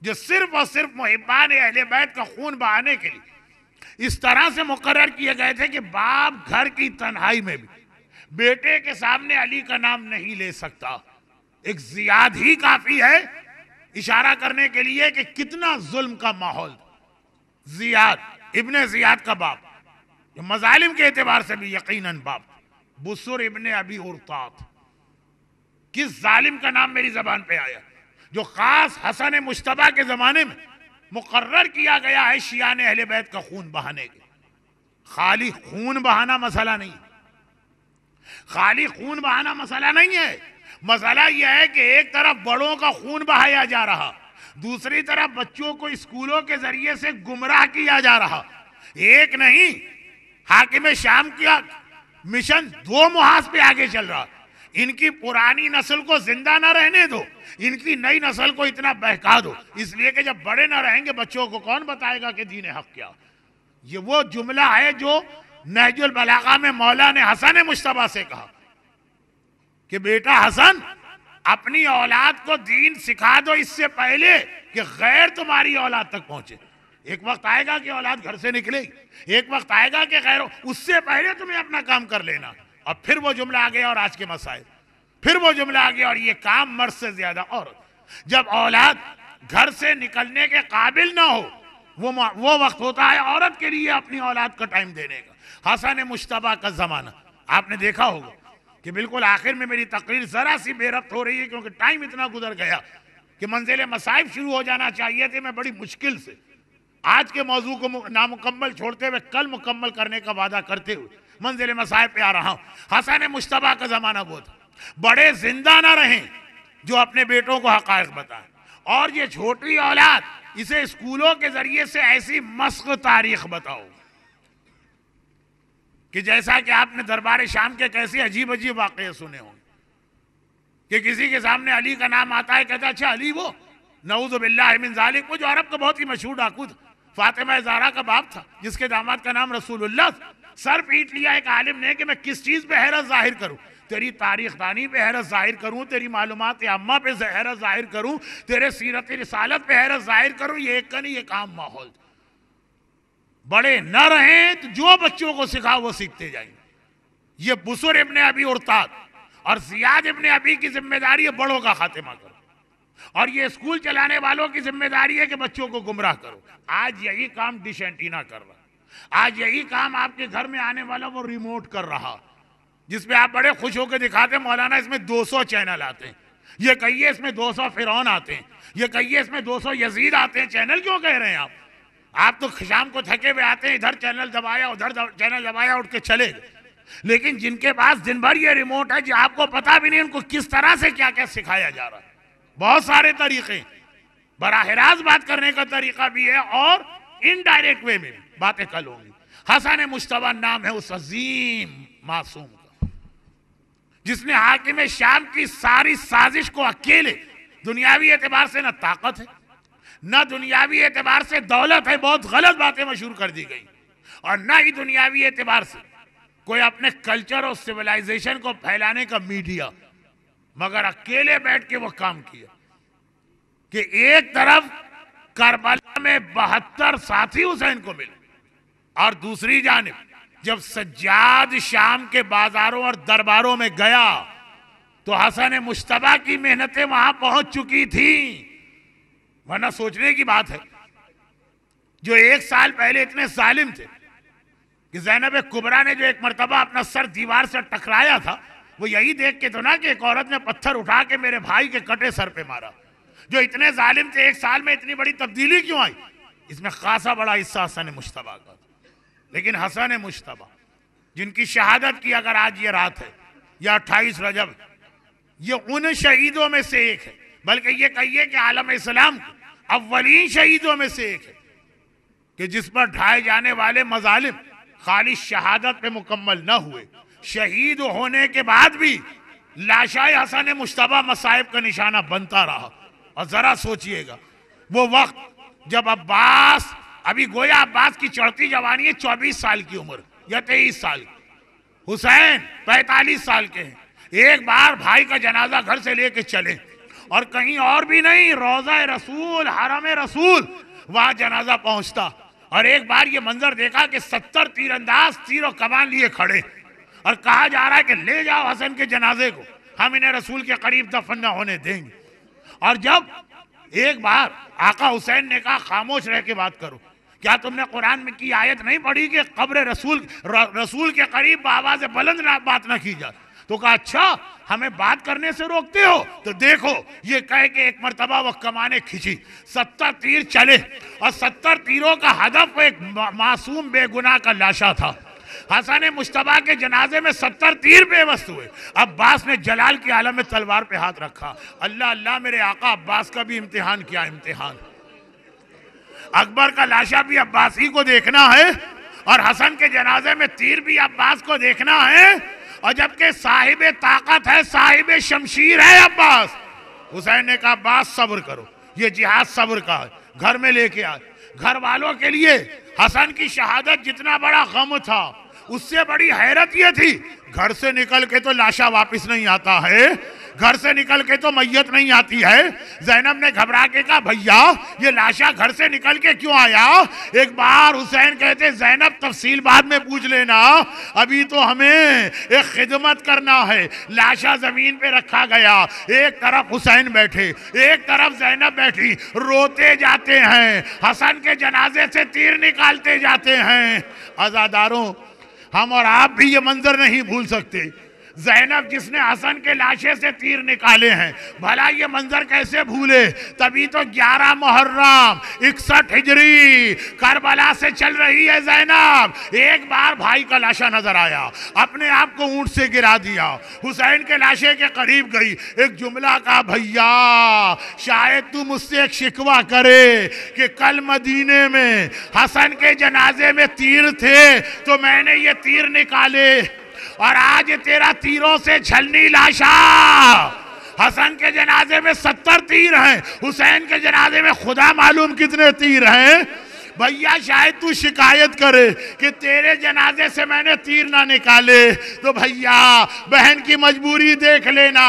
S1: जो सिर्फ और सिर्फ मुहिबान अहल बैत का खून बहाने के लिए इस तरह से मुकर किए गए थे कि बाप घर की तन्हाई में भी बेटे के सामने अली का नाम नहीं ले सकता एक जियाद ही काफी है इशारा करने के लिए कि कितना जुल्म का माहौल जियाद इब्ने जियाद का बाप मजालिम के एतबार से भी यकीनन बाप बुसुर इब्ने अभी उर्तात किस जालिम का नाम मेरी जबान पे आया जो खास हसन मुशतबा के ज़माने में मुकर्र किया गया है शिया ने बैत का खून बहाने के खाली खून बहाना मसला नहीं खाली खून बहाना मसला नहीं है मसला यह है कि एक तरफ बड़ों का खून बहाया जा रहा दूसरी तरफ बच्चों को स्कूलों के जरिए से गुमराह किया जा रहा एक नहीं हाकिम शाम का मिशन दो मुहाज पे आगे चल रहा इनकी पुरानी नस्ल को जिंदा ना रहने दो इनकी नई नस्ल को इतना बहका दो इसलिए कि जब बड़े ना रहेंगे बच्चों को कौन बताएगा कि दीन हक क्या ये वो जुमला है जो नहजुल बलागा में मौला ने हसन मुशतबा से कहा कि बेटा हसन अपनी औलाद को दीन सिखा दो इससे पहले कि गैर तुम्हारी औलाद तक पहुंचे एक वक्त आएगा कि औलाद घर से निकलेगी एक वक्त आएगा कि गैर उससे पहले तुम्हें अपना काम कर लेना और फिर वो जुमला आ गया और आज के मसाइल फिर वो जुमला आ गया और ये काम मर्द से ज्यादा और जब औलाद घर से निकलने के काबिल ना हो वो वो वक्त होता है औरत के लिए अपनी औलाद का टाइम देने का हसन मुशतबा का ज़माना आपने देखा होगा कि बिल्कुल आखिर में मेरी तकरीर ज़रा सी बेरफ्त हो रही है क्योंकि टाइम इतना गुजर गया कि मंजिल मसाइब शुरू हो जाना चाहिए थे मैं बड़ी मुश्किल से आज के मौजू को नामुकम्मल छोड़ते हुए कल मुकम्मल करने का वादा करते हुए मंजिल मसाइब पे आ रहा हूँ हसन मुश्तबा का ज़माना वो था बड़े जिंदा ना रहें जो अपने बेटों को हक़ बताए और ये छोटी औलाद इसे स्कूलों के ज़रिए से ऐसी मस्क तारीख बताओ कि जैसा कि आपने दरबार शाम के कैसे अजीब अजीब वाक्य सुने होंगे कि किसी के सामने अली का नाम आता है कहता अच्छा अली वो नऊज वो जो अरब का बहुत ही मशहूर डाकू था फातिमा जारा का बाप था जिसके दामाद का नाम रसूलुल्लाह सर पीट लिया एक आलिम ने कि मैं किस चीज़ पे हैरत जाहिर करूं तेरी तारीख दानी पे हैरत जाहिर करूं तेरी मालूम अम्मा पे हैरत जाहिर करूं तेरे सीरत रिसालत पे हैरत जाहिर करूं ये एक का नहीं ये काम माहौल था बड़े न रहें तो जो बच्चों को सिखाओ वो सीखते जाएंगे ये बुसुर इबन अभी उड़ताद और सियाद इबन अभी की जिम्मेदारी है बड़ों का खात्मा करो और ये स्कूल चलाने वालों की जिम्मेदारी है कि बच्चों को गुमराह करो आज यही काम डिश एंटीना कर रहा आज यही काम आपके घर में आने वाला वो रिमोट कर रहा जिसमें आप बड़े खुश होकर दिखाते हैं मौलाना इसमें सौ चैनल आते हैं ये कहिए इसमें 200 फिरौन आते हैं ये कहिए इसमें 200 यजीद आते हैं चैनल क्यों कह रहे हैं आप आप तो शाम को थके हुए आते हैं इधर चैनल दबाया उधर चैनल दबाया उठ के चले लेकिन जिनके पास दिन भर ये रिमोट है जो आपको पता भी नहीं उनको किस तरह से क्या क्या सिखाया जा रहा है बहुत सारे तरीके बराह राज बात करने का तरीका भी है और इनडायरेक्ट वे में बातें कल होंगी हसन मुश्तबा नाम है उस अजीम मासूम का जिसने हाकिम शाम की सारी साजिश को अकेले दुनियावी एतबार से ना ताकत है ना दुनियावी एतबार से दौलत है बहुत गलत बातें मशहूर कर दी गई और ना ही दुनियावी एतबार से कोई अपने कल्चर और सिविलाइजेशन को फैलाने का मीडिया मगर अकेले बैठ के वो काम किया कि एक तरफ करबला में बहत्तर साथी हुसैन को मिले और दूसरी जानब जब सज्जाद शाम के बाजारों और दरबारों में गया तो हसन मुश्तबा की मेहनतें वहां पहुंच चुकी थी वरना सोचने की बात है जो एक साल पहले इतने जालिम थे कि जैनब कुबरा ने जो एक मरतबा अपना सर दीवार से टकराया था वो यही देख के तो ना कि एक औरत ने पत्थर उठा के मेरे भाई के कटे सर पे मारा जो इतने जालिम थे एक साल में इतनी बड़ी तब्दीली क्यों आई इसमें खासा बड़ा हिस्सा हसन मुशतबा का लेकिन हसन मुशतबा जिनकी शहादत की अगर आज ये रात है या अट्ठाईस रजब ये उन शहीदों में से एक है बल्कि ये कहिए कि आलम इस्लाम अव्वलीन शहीदों में से एक है कि जिस पर ढाए जाने वाले मजालिम खाली शहादत पे मुकम्मल न हुए शहीद होने के बाद भी लाशा हसन मुशतबा मसाइब का निशाना बनता रहा और ज़रा सोचिएगा वो वक्त जब अब्बास अभी गोया अब्बास की चढ़ती जवानी है चौबीस साल की उम्र या तेईस साल हुसैन पैतालीस साल के हैं एक बार भाई का जनाजा घर से लेके चले और कहीं और भी नहीं रोज़ा रसूल हरम रसूल वहां जनाजा पहुंचता और एक बार ये मंजर देखा कि सत्तर तीरंदाज तीरों कमान लिए खड़े और कहा जा रहा है कि ले जाओ हसन के जनाजे को हम इन्हें रसूल के करीब दफन न होने देंगे और जब एक बार आका हुसैन ने कहा खामोश रह के बात करो क्या तुमने कुरान में की आयत नहीं पढ़ी कि कब्र रसूल रसूल के करीब आवाज़ बुलंद बात ना की जाए तो कहा अच्छा हमें बात करने से रोकते हो तो देखो ये कह के एक मरतबा वह कमाने खिंची सत्तर तीर चले और सत्तर तीरों का हदफ एक मासूम बेगुनाह का लाशा था हसन मुश्तबा के जनाजे में सत्तर तीर बेबस हुए अब्बास ने जलाल की आलम में तलवार पे हाथ रखा अल्लाह अल्लाह मेरे आका अब्बास का भी इम्तिहान किया इम्तिहान अकबर का लाशा भी अब्बासी को देखना है और हसन के जनाजे में तीर भी अब्बास को देखना है और जबकि साहिब ताकत है साहिब शमशीर है अब्बास हुसैन ने कहा अब्बास सब्र करो ये जिहाद सब्र का है घर में लेके आए घर वालों के लिए हसन की शहादत जितना बड़ा गम था उससे बड़ी हैरत ये थी घर से निकल के तो लाशा वापस नहीं आता है घर से निकल के तो मैयत नहीं आती है जैनब ने घबरा के कहा भैया ये लाशा घर से निकल के क्यों आया एक बार हुसैन कहते जैनब तफसील बाद में पूछ लेना अभी तो हमें एक खिदमत करना है लाशा जमीन पे रखा गया एक तरफ हुसैन बैठे एक तरफ जैनब बैठी रोते जाते हैं हसन के जनाजे से तीर निकालते जाते हैं आजादारों हम और आप भी ये मंजर नहीं भूल सकते जैनब जिसने हसन के लाशे से तीर निकाले हैं भला ये मंजर कैसे भूले तभी तो ग्यारह मुहर्रम इकसठ हिजरी करबला से चल रही है जैनब एक बार भाई का लाशा नजर आया अपने आप को ऊंट से गिरा दिया हुसैन के लाशे के करीब गई एक जुमला का भैया शायद तू मुझसे एक शिकवा करे कि कल मदीने में हसन के जनाजे में तीर थे तो मैंने ये तीर निकाले और आज तेरा तीरों से छलनी लाशा हसन के जनाजे में सत्तर तीर हैं हुसैन के जनाजे में खुदा मालूम कितने तीर हैं भैया शायद तू शिकायत करे कि तेरे जनाजे से मैंने तीर ना निकाले तो भैया बहन की मजबूरी देख लेना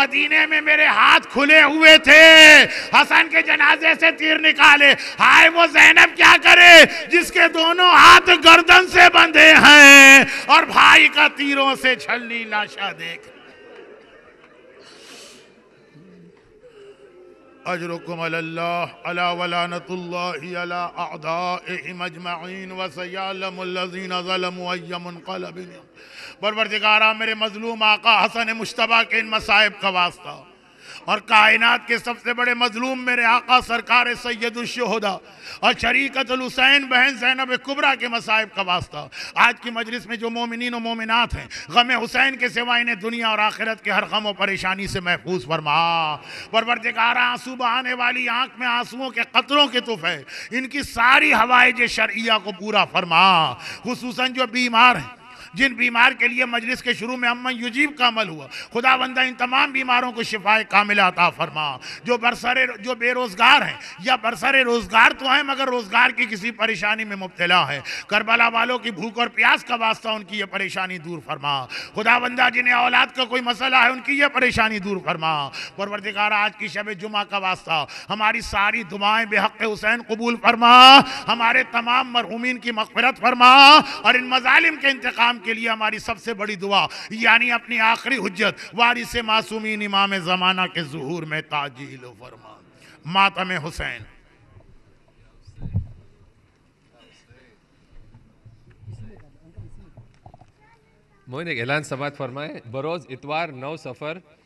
S1: मदीने में मेरे हाथ खुले हुए थे हसन के जनाजे से तीर निकाले हाय वो जैनब क्या करे जिसके दोनों हाथ गर्दन से बंधे हैं और भाई का तीरों से छल्ली लाशा देख अजरकुम अला वलानतमजमाइन वसैलमज़ीनकलब बरवरदिगारा मेरे मजलूम आका हसन मुशतबा के इन मसाइब का वास्ता और कायनात के सबसे बड़े मजलूम मेरे आका सरकार सैदुलशहदा और हुसैन बहन जैनब कुबरा के मसाइब का वास्ता आज की मजलिस में जो मोमिन व मोमिनत हैं गम हुसैन के सिवा इन्हें दुनिया और आखिरत के हर गम व परेशानी से महफूज फरमा परवरदिगारा आंसू बहाने वाली आँख में आंसुओं के कतरों के तुफ़े इनकी सारी हवाएज शरिया को पूरा फरमा खूस जो बीमार हैं जिन बीमार के लिए मजलिस के शुरू में अमन युजीब का अमल हुआ खुदा बंदा इन तमाम बीमारों को शिफाए कामिल फरमा जो बरसरे जो बेरोज़गार हैं या बरसरे रोज़गार तो हैं मगर रोज़गार की किसी परेशानी में मुबतला है करबला वालों की भूख और प्यास का वास्ता उनकी ये परेशानी दूर फरमा खुदा बंदा जिन्हें औलाद का कोई मसला है उनकी ये परेशानी दूर फरमा परवरदिकार आज की शब जुमा का वास्ता हमारी सारी दुआएं बेहक हुसैन कबूल फरमा हमारे तमाम मरहूमिन की मकफरत फरमा और इन मजालिम के इंतकाम के लिए हमारी सबसे बड़ी दुआ यानी अपनी आखिरी हजत वारिस मासूमीन इमाम ज़माना के जहूर में ताजील फरमा मातम हुसैन मोइन एक ऐलान समात फरमाए बरोज़ इतवार नौ सफ़र